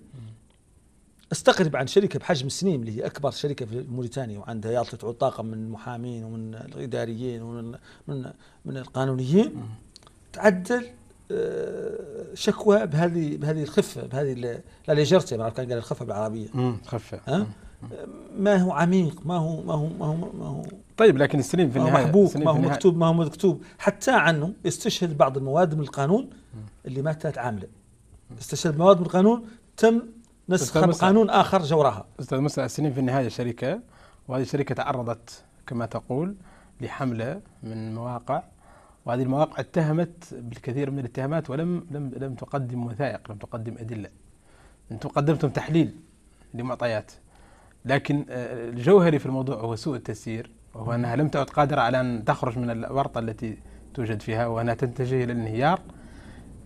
استغرب عن شركه بحجم سنيم اللي هي اكبر شركه في موريتانيا وعندها يالطي تعود طاقم من المحامين ومن الاداريين ومن من, من القانونيين تعدل آه، شكوى بهذه بهذه الخفه بهذه لا ليجرتي ما كان قال الخفه بالعربيه خفه أه؟ ما هو عميق ما هو ما هو ما هو, ما هو طيب لكن السليم في النهايه محبوك ما هو مكتوب ما هو مكتوب حتى عنه استشهد بعض المواد من القانون اللي ما كانت عامله استشهد مواد من القانون تم نسخ قانون اخر جوراها استاذ مسلم السليم في النهايه شركه وهذه الشركه تعرضت كما تقول لحمله من مواقع وهذه المواقع اتهمت بالكثير من الاتهامات ولم لم لم تقدم وثائق لم تقدم ادله انتم قدمتم تحليل لمعطيات لكن آه، الجوهري في الموضوع هو سوء التسيير وهو أنها لم تعد قادرة على أن تخرج من الورطة التي توجد فيها وأنها تتجه إلى الانهيار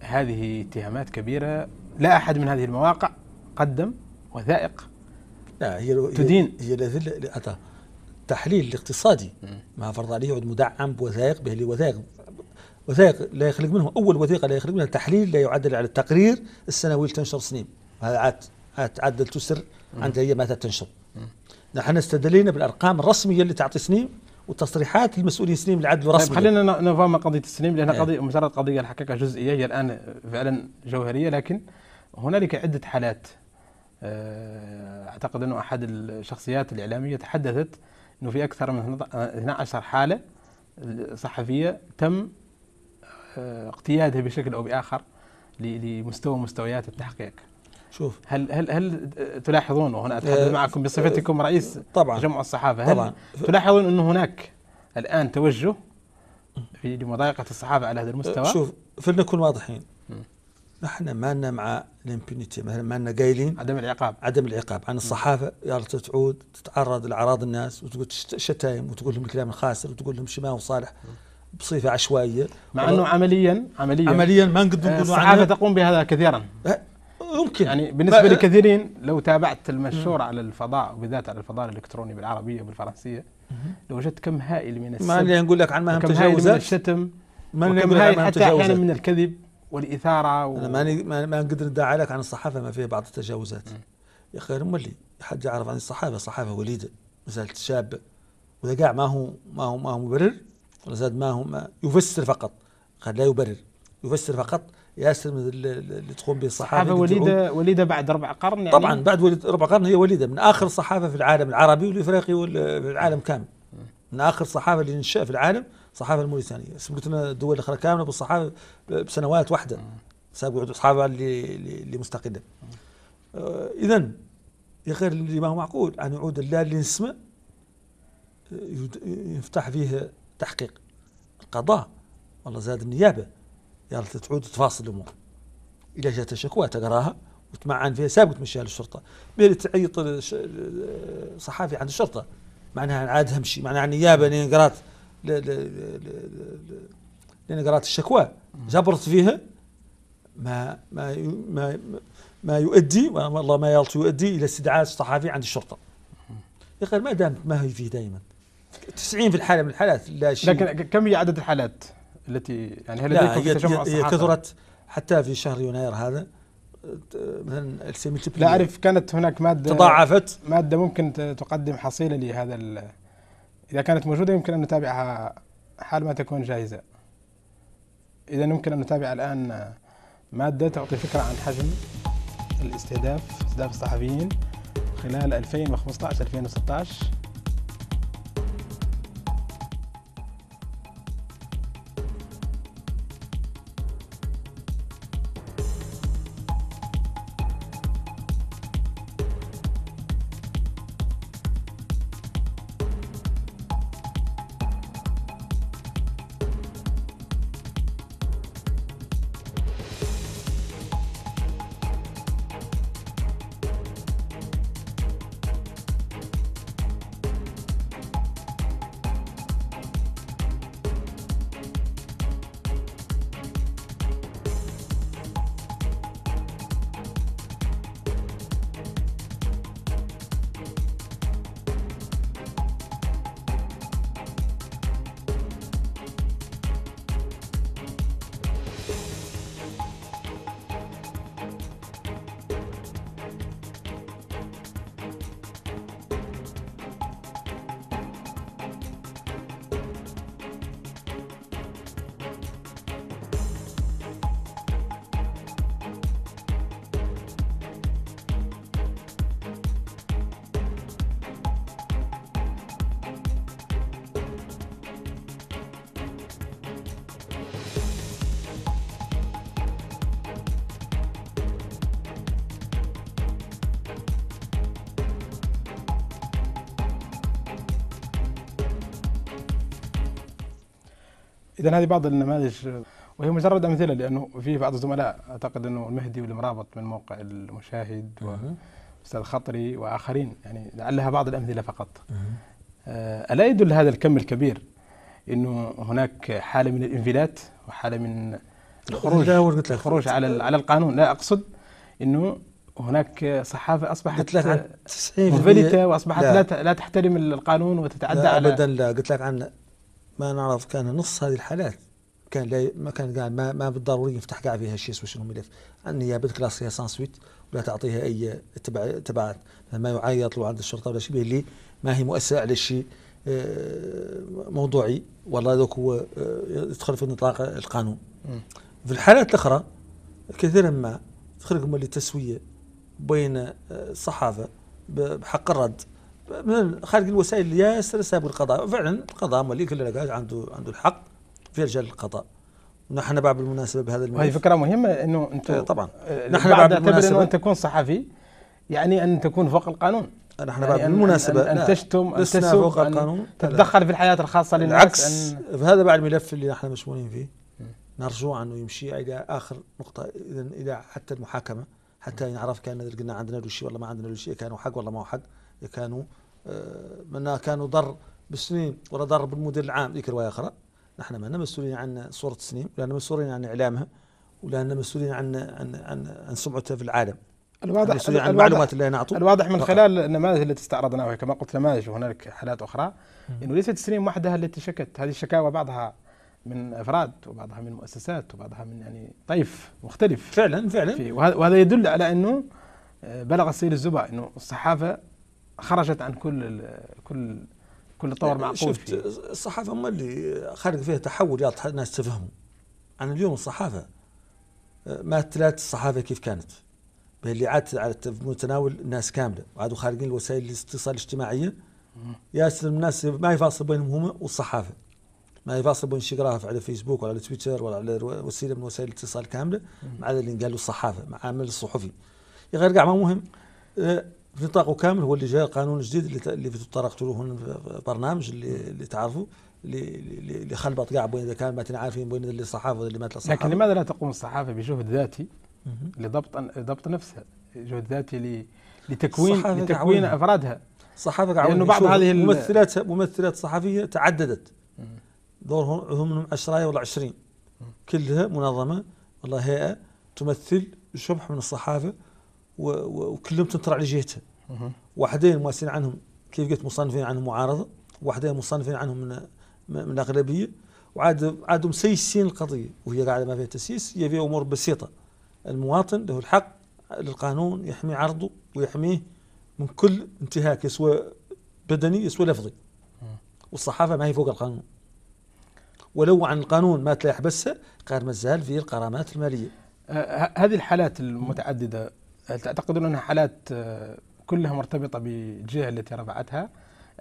هذه اتهامات كبيرة لا أحد من هذه المواقع قدم وثائق لا هي تدين هي أتى التحليل الاقتصادي ما فرض عليه يعد مدعم بوثائق به وثائق وثائق لا يخلق منه اول وثيقه لا يخلق منها تحليل لا يعدل على التقرير السنوي اللي تنشر سنين هذا عاد عاد تسر عندها هي ما تنشر نحن استدلينا بالارقام الرسميه اللي تعطي سنيم وتصريحات المسؤولين سنيم العدل الرسمي طيب خلينا نفهم قضيه سنيم لانها إيه. قضيه مجرد قضيه الحقيقه جزئيه هي الان فعلا جوهريه لكن هنالك عده حالات آه، اعتقد انه احد الشخصيات الاعلاميه تحدثت انه في اكثر من 12 حاله صحفيه تم آه، اقتيادها بشكل او باخر لمستوى مستويات التحقيق شوف هل هل هل تلاحظون وهنا اتحدث آه، معكم بصفتكم آه، رئيس طبعا تجمع الصحافه هل طبعا تلاحظون انه هناك الان توجه في لمضايقه الصحافه على هذا المستوى؟ آه، شوف فلنكون واضحين نحن ما لنا مع الامبينيتي ما مالنا قايلين عدم العقاب عدم العقاب عن الصحافه يا تعود تتعرض لاعراض الناس وتقول شتايم وتقول لهم الكلام الخاسر وتقول لهم شما وصالح بصفه عشوائيه مع انه عمليا عمليا عمليا ما نقدر نقول الصحافه تقوم بهذا كثيرا ممكن يعني بالنسبه لكثيرين لو تابعت المشهور على الفضاء وبالذات على الفضاء الالكتروني بالعربيه وبالفرنسيه لوجدت كم هائل من السب ما اللي نقول لك عن مهم كم هائل من الشتم ما وكم هائل حتى احيانا من الكذب والاثاره و... انا ماني ما نقدر ندعي لك عن الصحافه ما فيها بعض التجاوزات يا اخي مولي حد يعرف عن الصحافه الصحافه وليده زالت شاب واذا قاع ما هو ما هو ما هو مبرر ولا زاد ما هو ما يفسر فقط قد لا يبرر يفسر فقط ياسر اللي تقوم به الصحافه وليده وليده بعد ربع قرن يعني طبعا بعد وليد ربع قرن هي وليده من اخر صحافه في العالم العربي والافريقي والعالم كامل من اخر صحافه اللي انشا في العالم صحافه الموريتانيه سبقت لنا دول اخرى كامله بالصحافه بسنوات واحده سابقوا صحافه اللي مستقله آه، اذا يا غير اللي ما هو معقول ان يعود اللي لنسمه آه، يفتح فيه تحقيق القضاء والله زاد النيابه قالت تعود تفاصل الامور اذا جاتها شكوى تقراها وتمعن فيها سابق تمشيها للشرطه بين تعيط صحافي عند الشرطه معناها عاد همشي معناها النيابه لين قرات لين قرات الشكوى جبرت فيها ما ما ما ما يؤدي والله ما يلت يؤدي الى استدعاء الصحافي عند الشرطه يا اخي ما دام ما هي فيه دائما 90 في الحاله من الحالات لا شيء لكن كم هي عدد الحالات التي يعني هل لديكم في تجمع هي, هي كثرت حتى في شهر يناير هذا مثلا لا اعرف كانت هناك ماده تضاعفت ماده ممكن تقدم حصيله لهذا اذا كانت موجوده يمكن ان نتابعها حال ما تكون جاهزه اذا يمكن ان نتابع الان ماده تعطي فكره عن حجم الاستهداف استهداف الصحفيين خلال 2015 2016 اذا هذه بعض النماذج وهي مجرد امثله لانه في بعض الزملاء اعتقد انه المهدي والمرابط من موقع المشاهد والاستاذ خطري واخرين يعني لعلها بعض الامثله فقط. آه، الا يدل هذا الكم الكبير انه هناك حاله من الانفلات وحاله من الخروج قلت لك الخروج على على القانون لا اقصد انه هناك صحافه اصبحت قلت لك عن 90% منفلته واصبحت لا, لا, لا تحترم القانون وتتعدى لا على ابدا لا قلت لك عن ما نعرف كان نص هذه الحالات كان لا ما كان قاعد ما, ما بالضروري يفتح قاع فيها شيء اسمه شنو ملف النيابه تكلاسيها سان سويت ولا تعطيها اي تبع تبعات ما يعيط له عند الشرطه ولا شيء اللي ما هي مؤسسه على شيء آه، موضوعي والله ذوك هو آه، يدخل في نطاق القانون في الحالات الاخرى كثيرا ما تخرج من التسويه بين آه، الصحافه بحق الرد خارج الوسائل ياسر سابق القضاء فعلا القضاء مليك كل عنده عنده الحق في رجال القضاء نحن بعد بالمناسبه بهذا الملف هاي فكره مهمه انه انت إيه، طبعا نحن بعد بالمناسبه ان تكون صحفي يعني ان تكون فوق القانون نحن يعني بعد بالمناسبه ان, أن تشتم ان تسوق فوق القانون تتدخل في الحياه الخاصه للناس العكس هذا بعد الملف اللي نحن مشمولين فيه نرجو انه يمشي الى اخر نقطه اذا الى حتى المحاكمه حتى نعرف كان قلنا عندنا له شيء والله ما عندنا له شيء كانوا حق والله ما هو حق كانوا آه، منا كانوا ضر بالسنين ولا ضر بالمدير العام ذيك روايه اخرى نحن ما مسؤولين عن صوره السنين ولا مسؤولين عن اعلامها ولا مسؤولين عن عن عن, عن سمعتها في العالم الواضح عن المعلومات اللي نعطوا الواضح من خلال النماذج التي استعرضناها كما قلت نماذج وهنالك حالات اخرى انه ليست السنين وحدها التي شكت هذه الشكاوى بعضها من افراد وبعضها من مؤسسات وبعضها من يعني طيف مختلف فعلا فعلا وهذا يدل على انه آه، بلغ السيد الزبا انه الصحافه خرجت عن كل كل كل طور معقول شفت الصحافه هم اللي خارج فيها تحول يا الناس تفهموا انا اليوم الصحافه ما تلات الصحافه كيف كانت اللي عادت على متناول الناس كامله وعادوا خارجين الوسائل الاتصال الاجتماعيه ياسر الناس ما يفاصل بينهم هما والصحافه ما يفاصل بين في على فيسبوك ولا على تويتر ولا على وسيله من وسائل الاتصال كامله مع اللي قالوا الصحافه مع عامل الصحفي غير قاع ما مهم أه، في نطاقه كامل هو اللي جاء القانون الجديد اللي تطرقت له برنامج اللي, اللي تعرفوا اللي اللي خلبط كاع بين كان ما عارفين بين اللي الصحافه واللي مات الصحافه لكن لماذا لا تقوم الصحافه بجهد ذاتي لضبط ضبط نفسها جهد ذاتي لتكوين لتكوين افرادها الصحافه لانه بعض هذه ممثلات ممثلات صحفيه تعددت دورهم منهم 10 ولا 20 كلها منظمه ولا هيئه تمثل شبح من الصحافه وكلهم تنطر على جهتها واحدين مؤسسين عنهم كيف قلت مصنفين عنهم معارضه واحدين مصنفين عنهم من من الاغلبيه وعاد عاد مسيسين القضيه وهي قاعده ما فيها تسييس هي فيها امور بسيطه المواطن له الحق للقانون يحمي عرضه ويحميه من كل انتهاك يسوى بدني يسوى لفظي والصحافه ما هي فوق القانون ولو عن القانون ما تلاح يحبسها قال مازال في القرامات الماليه أه، هذه الحالات المتعدده تعتقدون انها حالات آه، كلها مرتبطه بالجهه التي رفعتها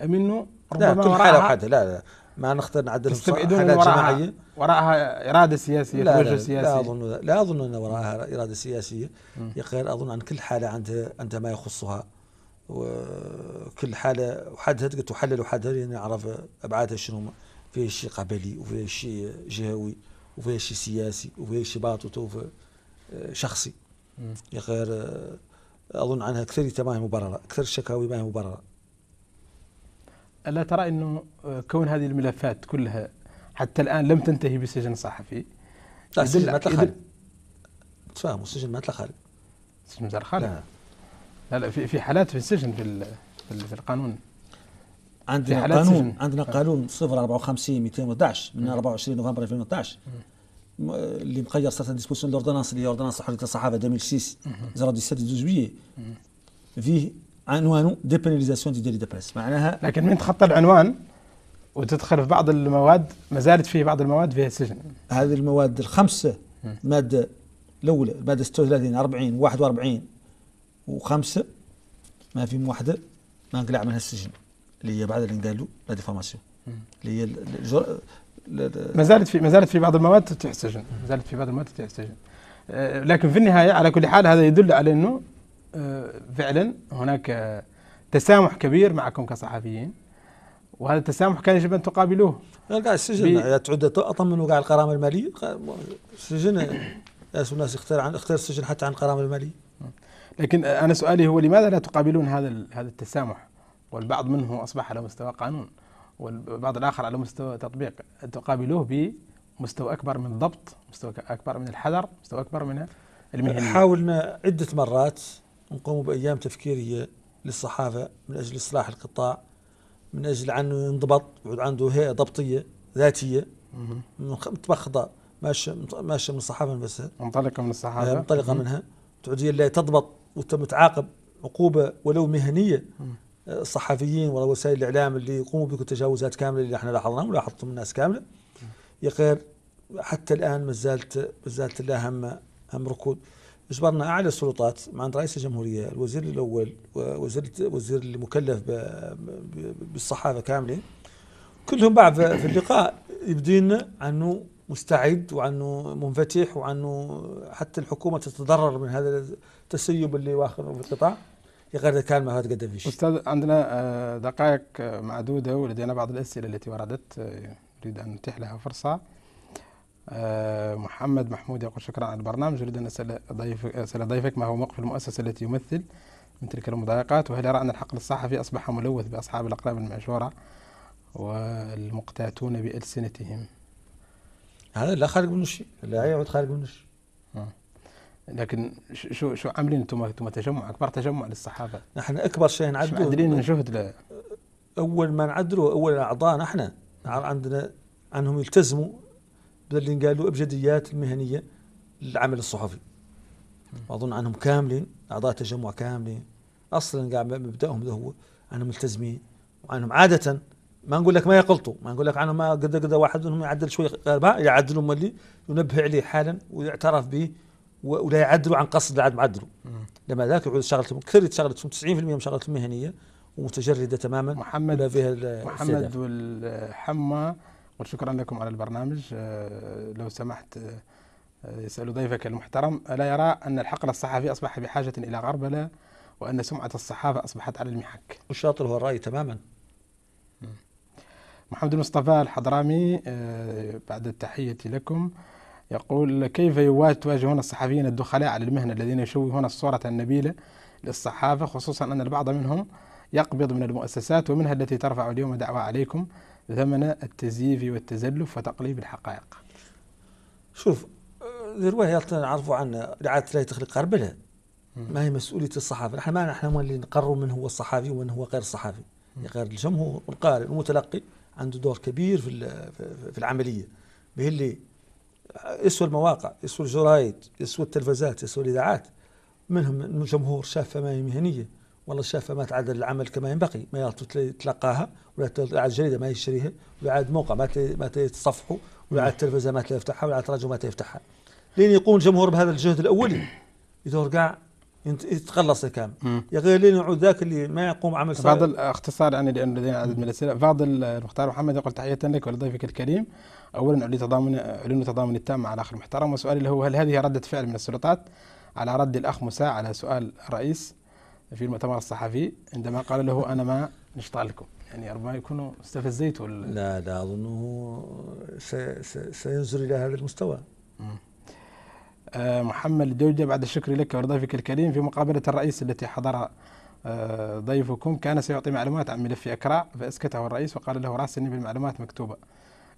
ام انه ربما لا كل حاله وحدها لا لا ما نختار نعدل تستبعدون حالات وراءها جماعيه وراءها اراده سياسيه لا توجه سياسي لا اظن لا اظن ان وراءها اراده سياسيه يا اظن ان كل حاله عندها عندها ما يخصها وكل حاله وحدها تقدر تحلل وحدها لان يعني نعرف ابعادها شنو فيها شيء قبلي وفيها شيء جهوي وفيها شيء سياسي وفيها شيء باطوته شخصي يا غير آه، اظن عنها كثير ما هي مبرره كثير الشكاوي ما هي مبرره الا ترى انه آه، كون هذه الملفات كلها حتى الان لم تنتهي بسجن صحفي لا السجن ما تلخل تفهم السجن ما تلخل السجن ما خالي لا. نعم. لا لا في في حالات في السجن في في القانون عندنا قانون عندنا آه. قانون 054 211 من 24 نوفمبر 2012 اللي مغير سارتان ديسبوسيون دو لوردونانس اللي هي اوردونانس حريه الصحافه 2006 07 دو جويي فيه عنوانه ديبيناليزاسيون دي ديلي دي بريس معناها لكن من تخطى العنوان وتدخل في بعض المواد ما زالت فيه بعض المواد فيها سجن هذه المواد الخمسه ماده الاولى الماده 36 40 41 وخمسه ما فيهم واحده ما انقلع منها السجن اللي هي بعد اللي قالوا لا ديفورماسيون اللي هي ما زالت في ما زالت في بعض المواد تتيح السجن ما زالت في بعض المواد تتيح السجن آه، لكن في النهايه على كل حال هذا يدل على انه آه، فعلا هناك تسامح كبير معكم كصحفيين وهذا التسامح كان يجب ان تقابلوه قاعد السجن بي... تعود اطمنوا وقع القرامه الماليه السجن ياس الناس اختار عن اختار السجن حتى عن القرامه الماليه لكن انا سؤالي هو لماذا لا تقابلون هذا هذا التسامح والبعض منه اصبح على مستوى قانون والبعض الآخر على مستوى تطبيق تقابلوه بمستوى أكبر من الضبط مستوى أكبر من الحذر مستوى أكبر من المهنية حاولنا عدة مرات نقوم بأيام تفكيرية للصحافة من أجل إصلاح القطاع من أجل أنه ينضبط يعود عنده هيئة ضبطية ذاتية متبخضة ماشية ماشية من الصحافة نفسها منطلقة من الصحافة منطلقة منها تعود هي اللي تضبط وتتعاقب عقوبة ولو مهنية الصحفيين ووسائل الاعلام اللي يقوموا التجاوزات كامله اللي احنا لاحظناها ولاحظتم الناس كامله يا خير حتى الان ما زالت ما زالت لها هم هم ركود اجبرنا اعلى السلطات مع رئيس الجمهوريه الوزير الاول ووزير وزير المكلف بالصحافه كامله كلهم بعد في اللقاء يبدين عنه مستعد وعنه منفتح وعنه حتى الحكومه تتضرر من هذا التسيب اللي واخر في القطاع يقدر كان ما هتقدم فيش استاذ عندنا آه، دقائق آه، معدوده ولدينا بعض الاسئله التي وردت اريد آه، ان نتيح لها فرصه محمد محمود يقول شكرا على البرنامج اريد ان اسال ضيفك اسال ضيفك ما هو موقف المؤسسه التي يمثل من تلك المضايقات وهل يرى ان الحقل الصحفي اصبح ملوث باصحاب الاقلام المعشوره والمقتاتون بألسنتهم هذا لا خارج منه شيء لا يعود خارج منه شيء لكن شو شو عاملين انتم انتم تجمع اكبر تجمع للصحافه نحن اكبر شيء نعدله معدلين من جهد له اول ما نعدله اول الاعضاء نحن عندنا عنهم يلتزموا باللي قالوا ابجديات المهنيه للعمل الصحفي اظن عنهم كاملين اعضاء تجمع كاملين اصلا قاعد مبداهم هو انهم ملتزمين وانهم عاده ما نقول لك ما يقلطوا ما نقول لك عنهم ما قد قد واحد منهم يعدل شوي يعدلوا ملي ينبه عليه حالا ويعترف به ولا يعدلوا عن قصد العدم عدلوا لما ذاك يعود شغلتهم كثير شغلتهم 90% من شغلتهم مهنيه ومتجرده تماما محمد فيها محمد والحمى وشكرا لكم على البرنامج آه، لو سمحت آه، يسأل ضيفك المحترم ألا يرى أن الحقل الصحفي أصبح بحاجة إلى غربلة وأن سمعة الصحافة أصبحت على المحك والشاطر هو الرأي تماما محمد المصطفى الحضرامي آه، بعد التحية لكم يقول كيف يواجهون الصحفيين الدخلاء على المهنة الذين يشوهون الصورة النبيلة للصحافة خصوصا أن البعض منهم يقبض من المؤسسات ومنها التي ترفع اليوم دعوى عليكم ثمن التزييف والتزلف وتقليب الحقائق شوف الرواية نعرفوا عن رعاية لا تخلق قربلها ما هي مسؤولية الصحافة نحن ما نحن اللي نقرر من هو الصحافي ومن هو غير الصحافي غير الجمهور والقارئ المتلقي عنده دور كبير في في العملية به اللي يسوى المواقع يسوى الجرايد يسوى التلفزات يسوى الاذاعات منهم الجمهور شاف ما هي مهنيه والله شاف ما تعاد العمل كما ينبغي ما تلقاها ولا تعاد جريده ما يشتريها ولا عاد موقع ما ما تتصفحه ولا عاد تلفزه ما تفتحها ولا عاد ما تفتحها لين يقوم الجمهور بهذا الجهد الاولي يدور كاع يتخلص الكامل يا غير لين يعود ذاك اللي ما يقوم عمل صالح بعض الاختصار يعني لان لدينا عدد من الاسئله بعض المختار محمد يقول تحيه لك ولضيفك الكريم اولا اعلن تضامن اعلن تضامن التام على اخر محترم وسؤالي له هل هذه رده فعل من السلطات على رد الاخ مساء على سؤال الرئيس في المؤتمر الصحفي عندما قال له انا ما نشطالكم لكم يعني ربما يكونوا استفزيته لا لا اظنه سينزل الى هذا المستوى مم. آه، محمد الدوجة بعد الشكر لك ولضيفك الكريم في مقابلة الرئيس التي حضرها آه، ضيفكم كان سيعطي معلومات عن ملف أكراع فأسكته الرئيس وقال له راسلني بالمعلومات مكتوبة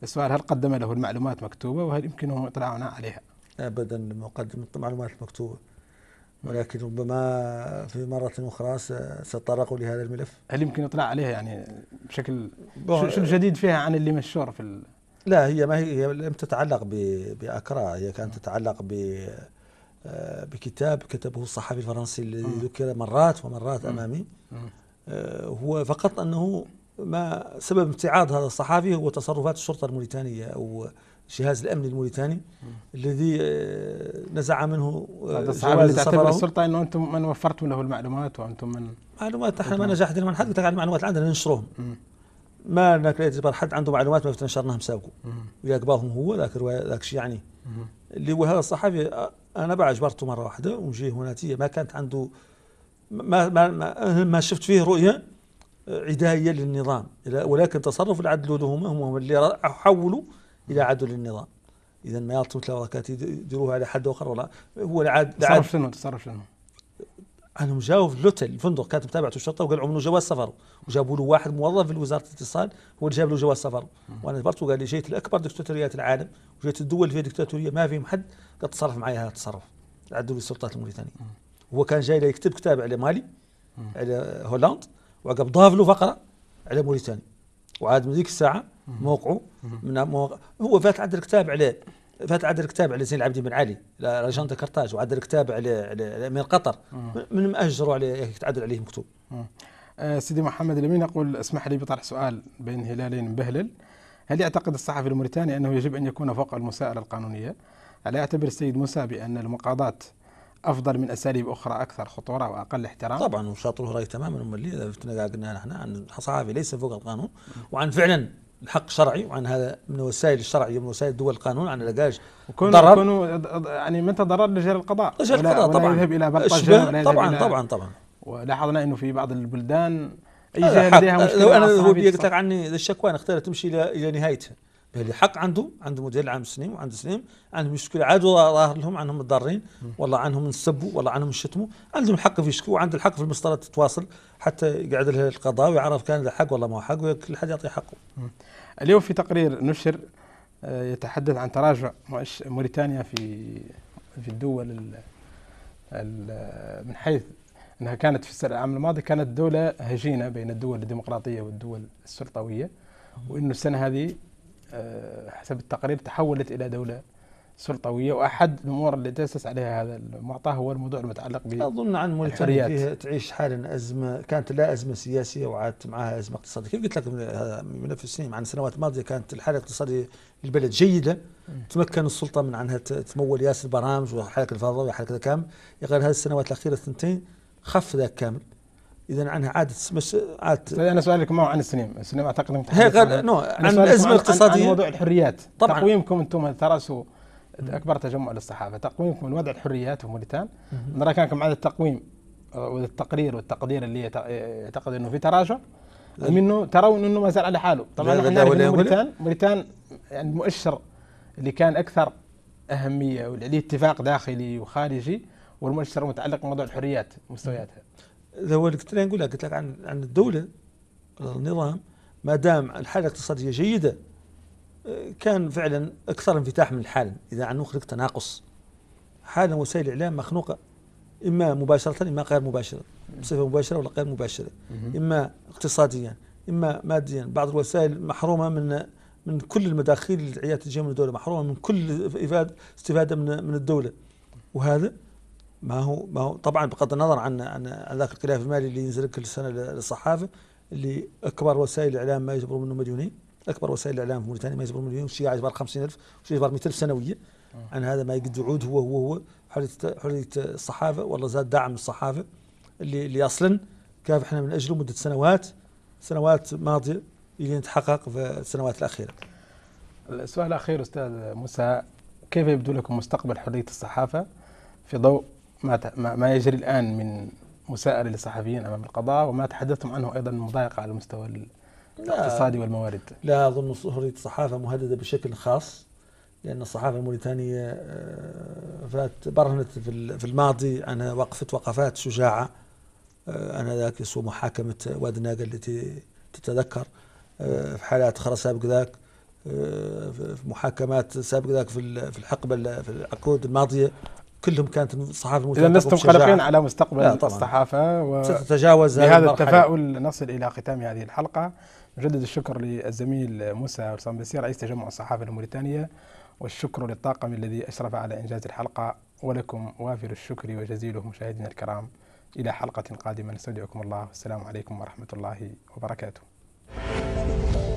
السؤال هل قدم له المعلومات مكتوبة وهل يمكنه اطلاعنا عليها أبدا لم يقدم المعلومات المكتوبة ولكن ربما في مرة أخرى سأتطرق لهذا الملف هل يمكن اطلاع عليها يعني بشكل شو الجديد فيها عن اللي مشهور في لا هي ما هي لم تتعلق بأكراه هي كانت نعم. تتعلق ب آه، بكتاب كتبه الصحفي الفرنسي الذي نعم. ذكر مرات ومرات نعم. أمامي آه، هو فقط أنه ما سبب امتعاض هذا الصحفي هو تصرفات الشرطة الموريتانية أو جهاز الأمن الموريتاني الذي آه، نزع منه هذا الصحفي تعتبر السلطة أنه أنتم من وفرتم له المعلومات وأنتم من معلومات احنا ما نجحنا من حد المعلومات عندنا ننشرهم ما ناكل يعتبر حد عنده معلومات ما نشرناها مساوكو يقبلهم هو ذاك ذاك الشيء يعني اللي هو هذا الصحفي انا بقى اجبرته مره واحده هنا هناتيه ما كانت عنده ما ما ما, ما شفت فيه رؤيه عدائيه للنظام ولكن تصرف العدل هم هم اللي حولوا الى عدل للنظام اذا ما يلطموا تلاوه يديروها على حد اخر ولا هو العاد تصرف شنو تصرف شنو انا مجاوب لوتل الفندق كانت متابعته الشرطه وقالوا منه جواز سفر وجابوا له واحد موظف في وزاره الاتصال هو اللي جاب له جواز سفر وانا دبرت وقال لي جيت لاكبر دكتاتوريات العالم وجيت الدول فيها دكتاتوريه ما فيهم حد قد تصرف معي هذا التصرف عدوا السلطات الموريتانيه هو كان جاي يكتب كتاب على مالي على هولندا وعقب ضاف له فقره على موريتانيا وعاد من ذيك الساعه موقعه من موقع هو فات عند الكتاب عليه فات عدل كتاب على زين العابدين بن علي لجنة جنطة كرتاج وعدل كتاب على من امير قطر من مأجروا عليه تعدل عليه مكتوب آه سيدي محمد الامين اقول اسمح لي بطرح سؤال بين هلالين بهلل هل يعتقد الصحفي الموريتاني انه يجب ان يكون فوق المساءله القانونيه؟ ألا يعتبر السيد موسى بأن المقاضاة أفضل من أساليب أخرى أكثر خطورة وأقل احترام؟ طبعا وشاطروه رأي تماما هم اللي قلنا نحن عن صحفي ليس فوق القانون وعن فعلا الحق شرعي وعن هذا من وسائل الشرعيه ومن وسائل دول القانون عن العلاج ضرر يكونوا يعني متى ضرر لجير القضاء لجير القضاء طبعا يذهب الى بلطجه طبعا طبعا طبعا ولاحظنا انه في بعض البلدان اي جهه لديها مشكله لو انا هو قلت لك عني الشكوى اختارت تمشي الى الى نهايتها اللي حق عندهم عنده مدير عام سنين وعند سنين عندهم يشكوا عاد ظاهر لهم عنهم الضارين والله عنهم نسبوا والله عنهم نشتموا عندهم الحق في يشكوا وعنده الحق في المسطره تتواصل حتى يقعد لها القضاء ويعرف كان له حق ولا ما حق وكل حد يعطي حقه. اليوم في تقرير نشر آه، يتحدث عن تراجع موريتانيا في في الدول ال من حيث انها كانت في العام الماضي كانت دوله هجينه بين الدول الديمقراطيه والدول السلطويه وانه السنه هذه آه، حسب التقرير تحولت إلى دولة سلطوية وأحد الأمور اللي تأسس عليها هذا المعطى هو الموضوع المتعلق ب أظن عن موريتانيا فيها تعيش حالا أزمة كانت لا أزمة سياسية وعادت معها أزمة اقتصادية كيف قلت لك من نفس السنين عن السنوات الماضية كانت الحالة الاقتصادية للبلد جيدة تمكن السلطة من عنها تمول ياسر برامج وحركة الفضاء وحركة كامل غير هذه السنوات الأخيرة الثنتين خف ذاك كامل اذا عنها عاده مش عاده طيب، انا سؤالك ما هو عن السنيم، السنيم اعتقد هي غير نو عن الازمه الاقتصاديه عن موضوع الحريات طبعا تقويمكم انتم تراسوا اكبر تجمع للصحافه، تقويمكم لوضع الحريات في موريتان نرى كانكم عدد التقويم والتقرير والتقدير اللي يعتقد انه في تراجع منه ترون انه ما زال على حاله، طبعا احنا موريتان موريتان يعني المؤشر اللي كان اكثر اهميه واللي اتفاق داخلي وخارجي والمؤشر متعلق بموضوع الحريات مستوياتها هو اللي كنت نقولها قلت لك عن عن الدوله النظام ما دام الحاله الاقتصاديه جيده كان فعلا اكثر انفتاح من الحال اذا عن نخرج تناقص حالا وسائل الاعلام مخنوقه اما مباشره اما غير مباشره بصفه مباشره ولا غير مباشره اما اقتصاديا اما ماديا بعض الوسائل محرومه من من كل المداخيل اللي تجي من الدوله محرومه من كل استفاده من من الدوله وهذا ما هو ما هو طبعا بغض النظر عن عن ذاك الخلاف المالي اللي ينزل كل سنه للصحافه اللي اكبر وسائل الاعلام ما يجبروا منه مليونين اكبر وسائل الاعلام في موريتانيا ما يجبروا مليونين والشيعة يجبر 50000 والشيعة يجبر 200000 سنويا آه. عن هذا ما يقد يعود هو هو هو حريه حريه الصحافه والله زاد دعم الصحافه اللي اللي اصلا كافحنا احنا من اجله مده سنوات سنوات ماضيه اللي نتحقق في السنوات الاخيره. السؤال الاخير استاذ موسى كيف يبدو لكم مستقبل حريه الصحافه في ضوء ما ما يجري الان من مساءله للصحفيين امام القضاء وما تحدثتم عنه ايضا مضايقه على المستوى الاقتصادي والموارد لا اظن حريه الصحافه مهدده بشكل خاص لان الصحافه الموريتانيه آه، فات برهنت في الماضي عنها وقفت وقفات شجاعه آه، انا ذاك يسوى محاكمه واد التي تتذكر آه، في حالات خرا سابق ذاك في محاكمات سابق ذاك في الحقبه في العقود الماضيه كلهم كانت الصحافه الموثوقه اذا لستم قلقين على مستقبل الصحافه و ستتجاوز بهذا التفاؤل نصل الى ختام هذه الحلقه نجدد الشكر للزميل موسى وسام بسير رئيس تجمع الصحافه الموريتانيه والشكر للطاقم الذي اشرف على انجاز الحلقه ولكم وافر الشكر وجزيله مشاهدينا الكرام الى حلقه قادمه نستودعكم الله والسلام عليكم ورحمه الله وبركاته.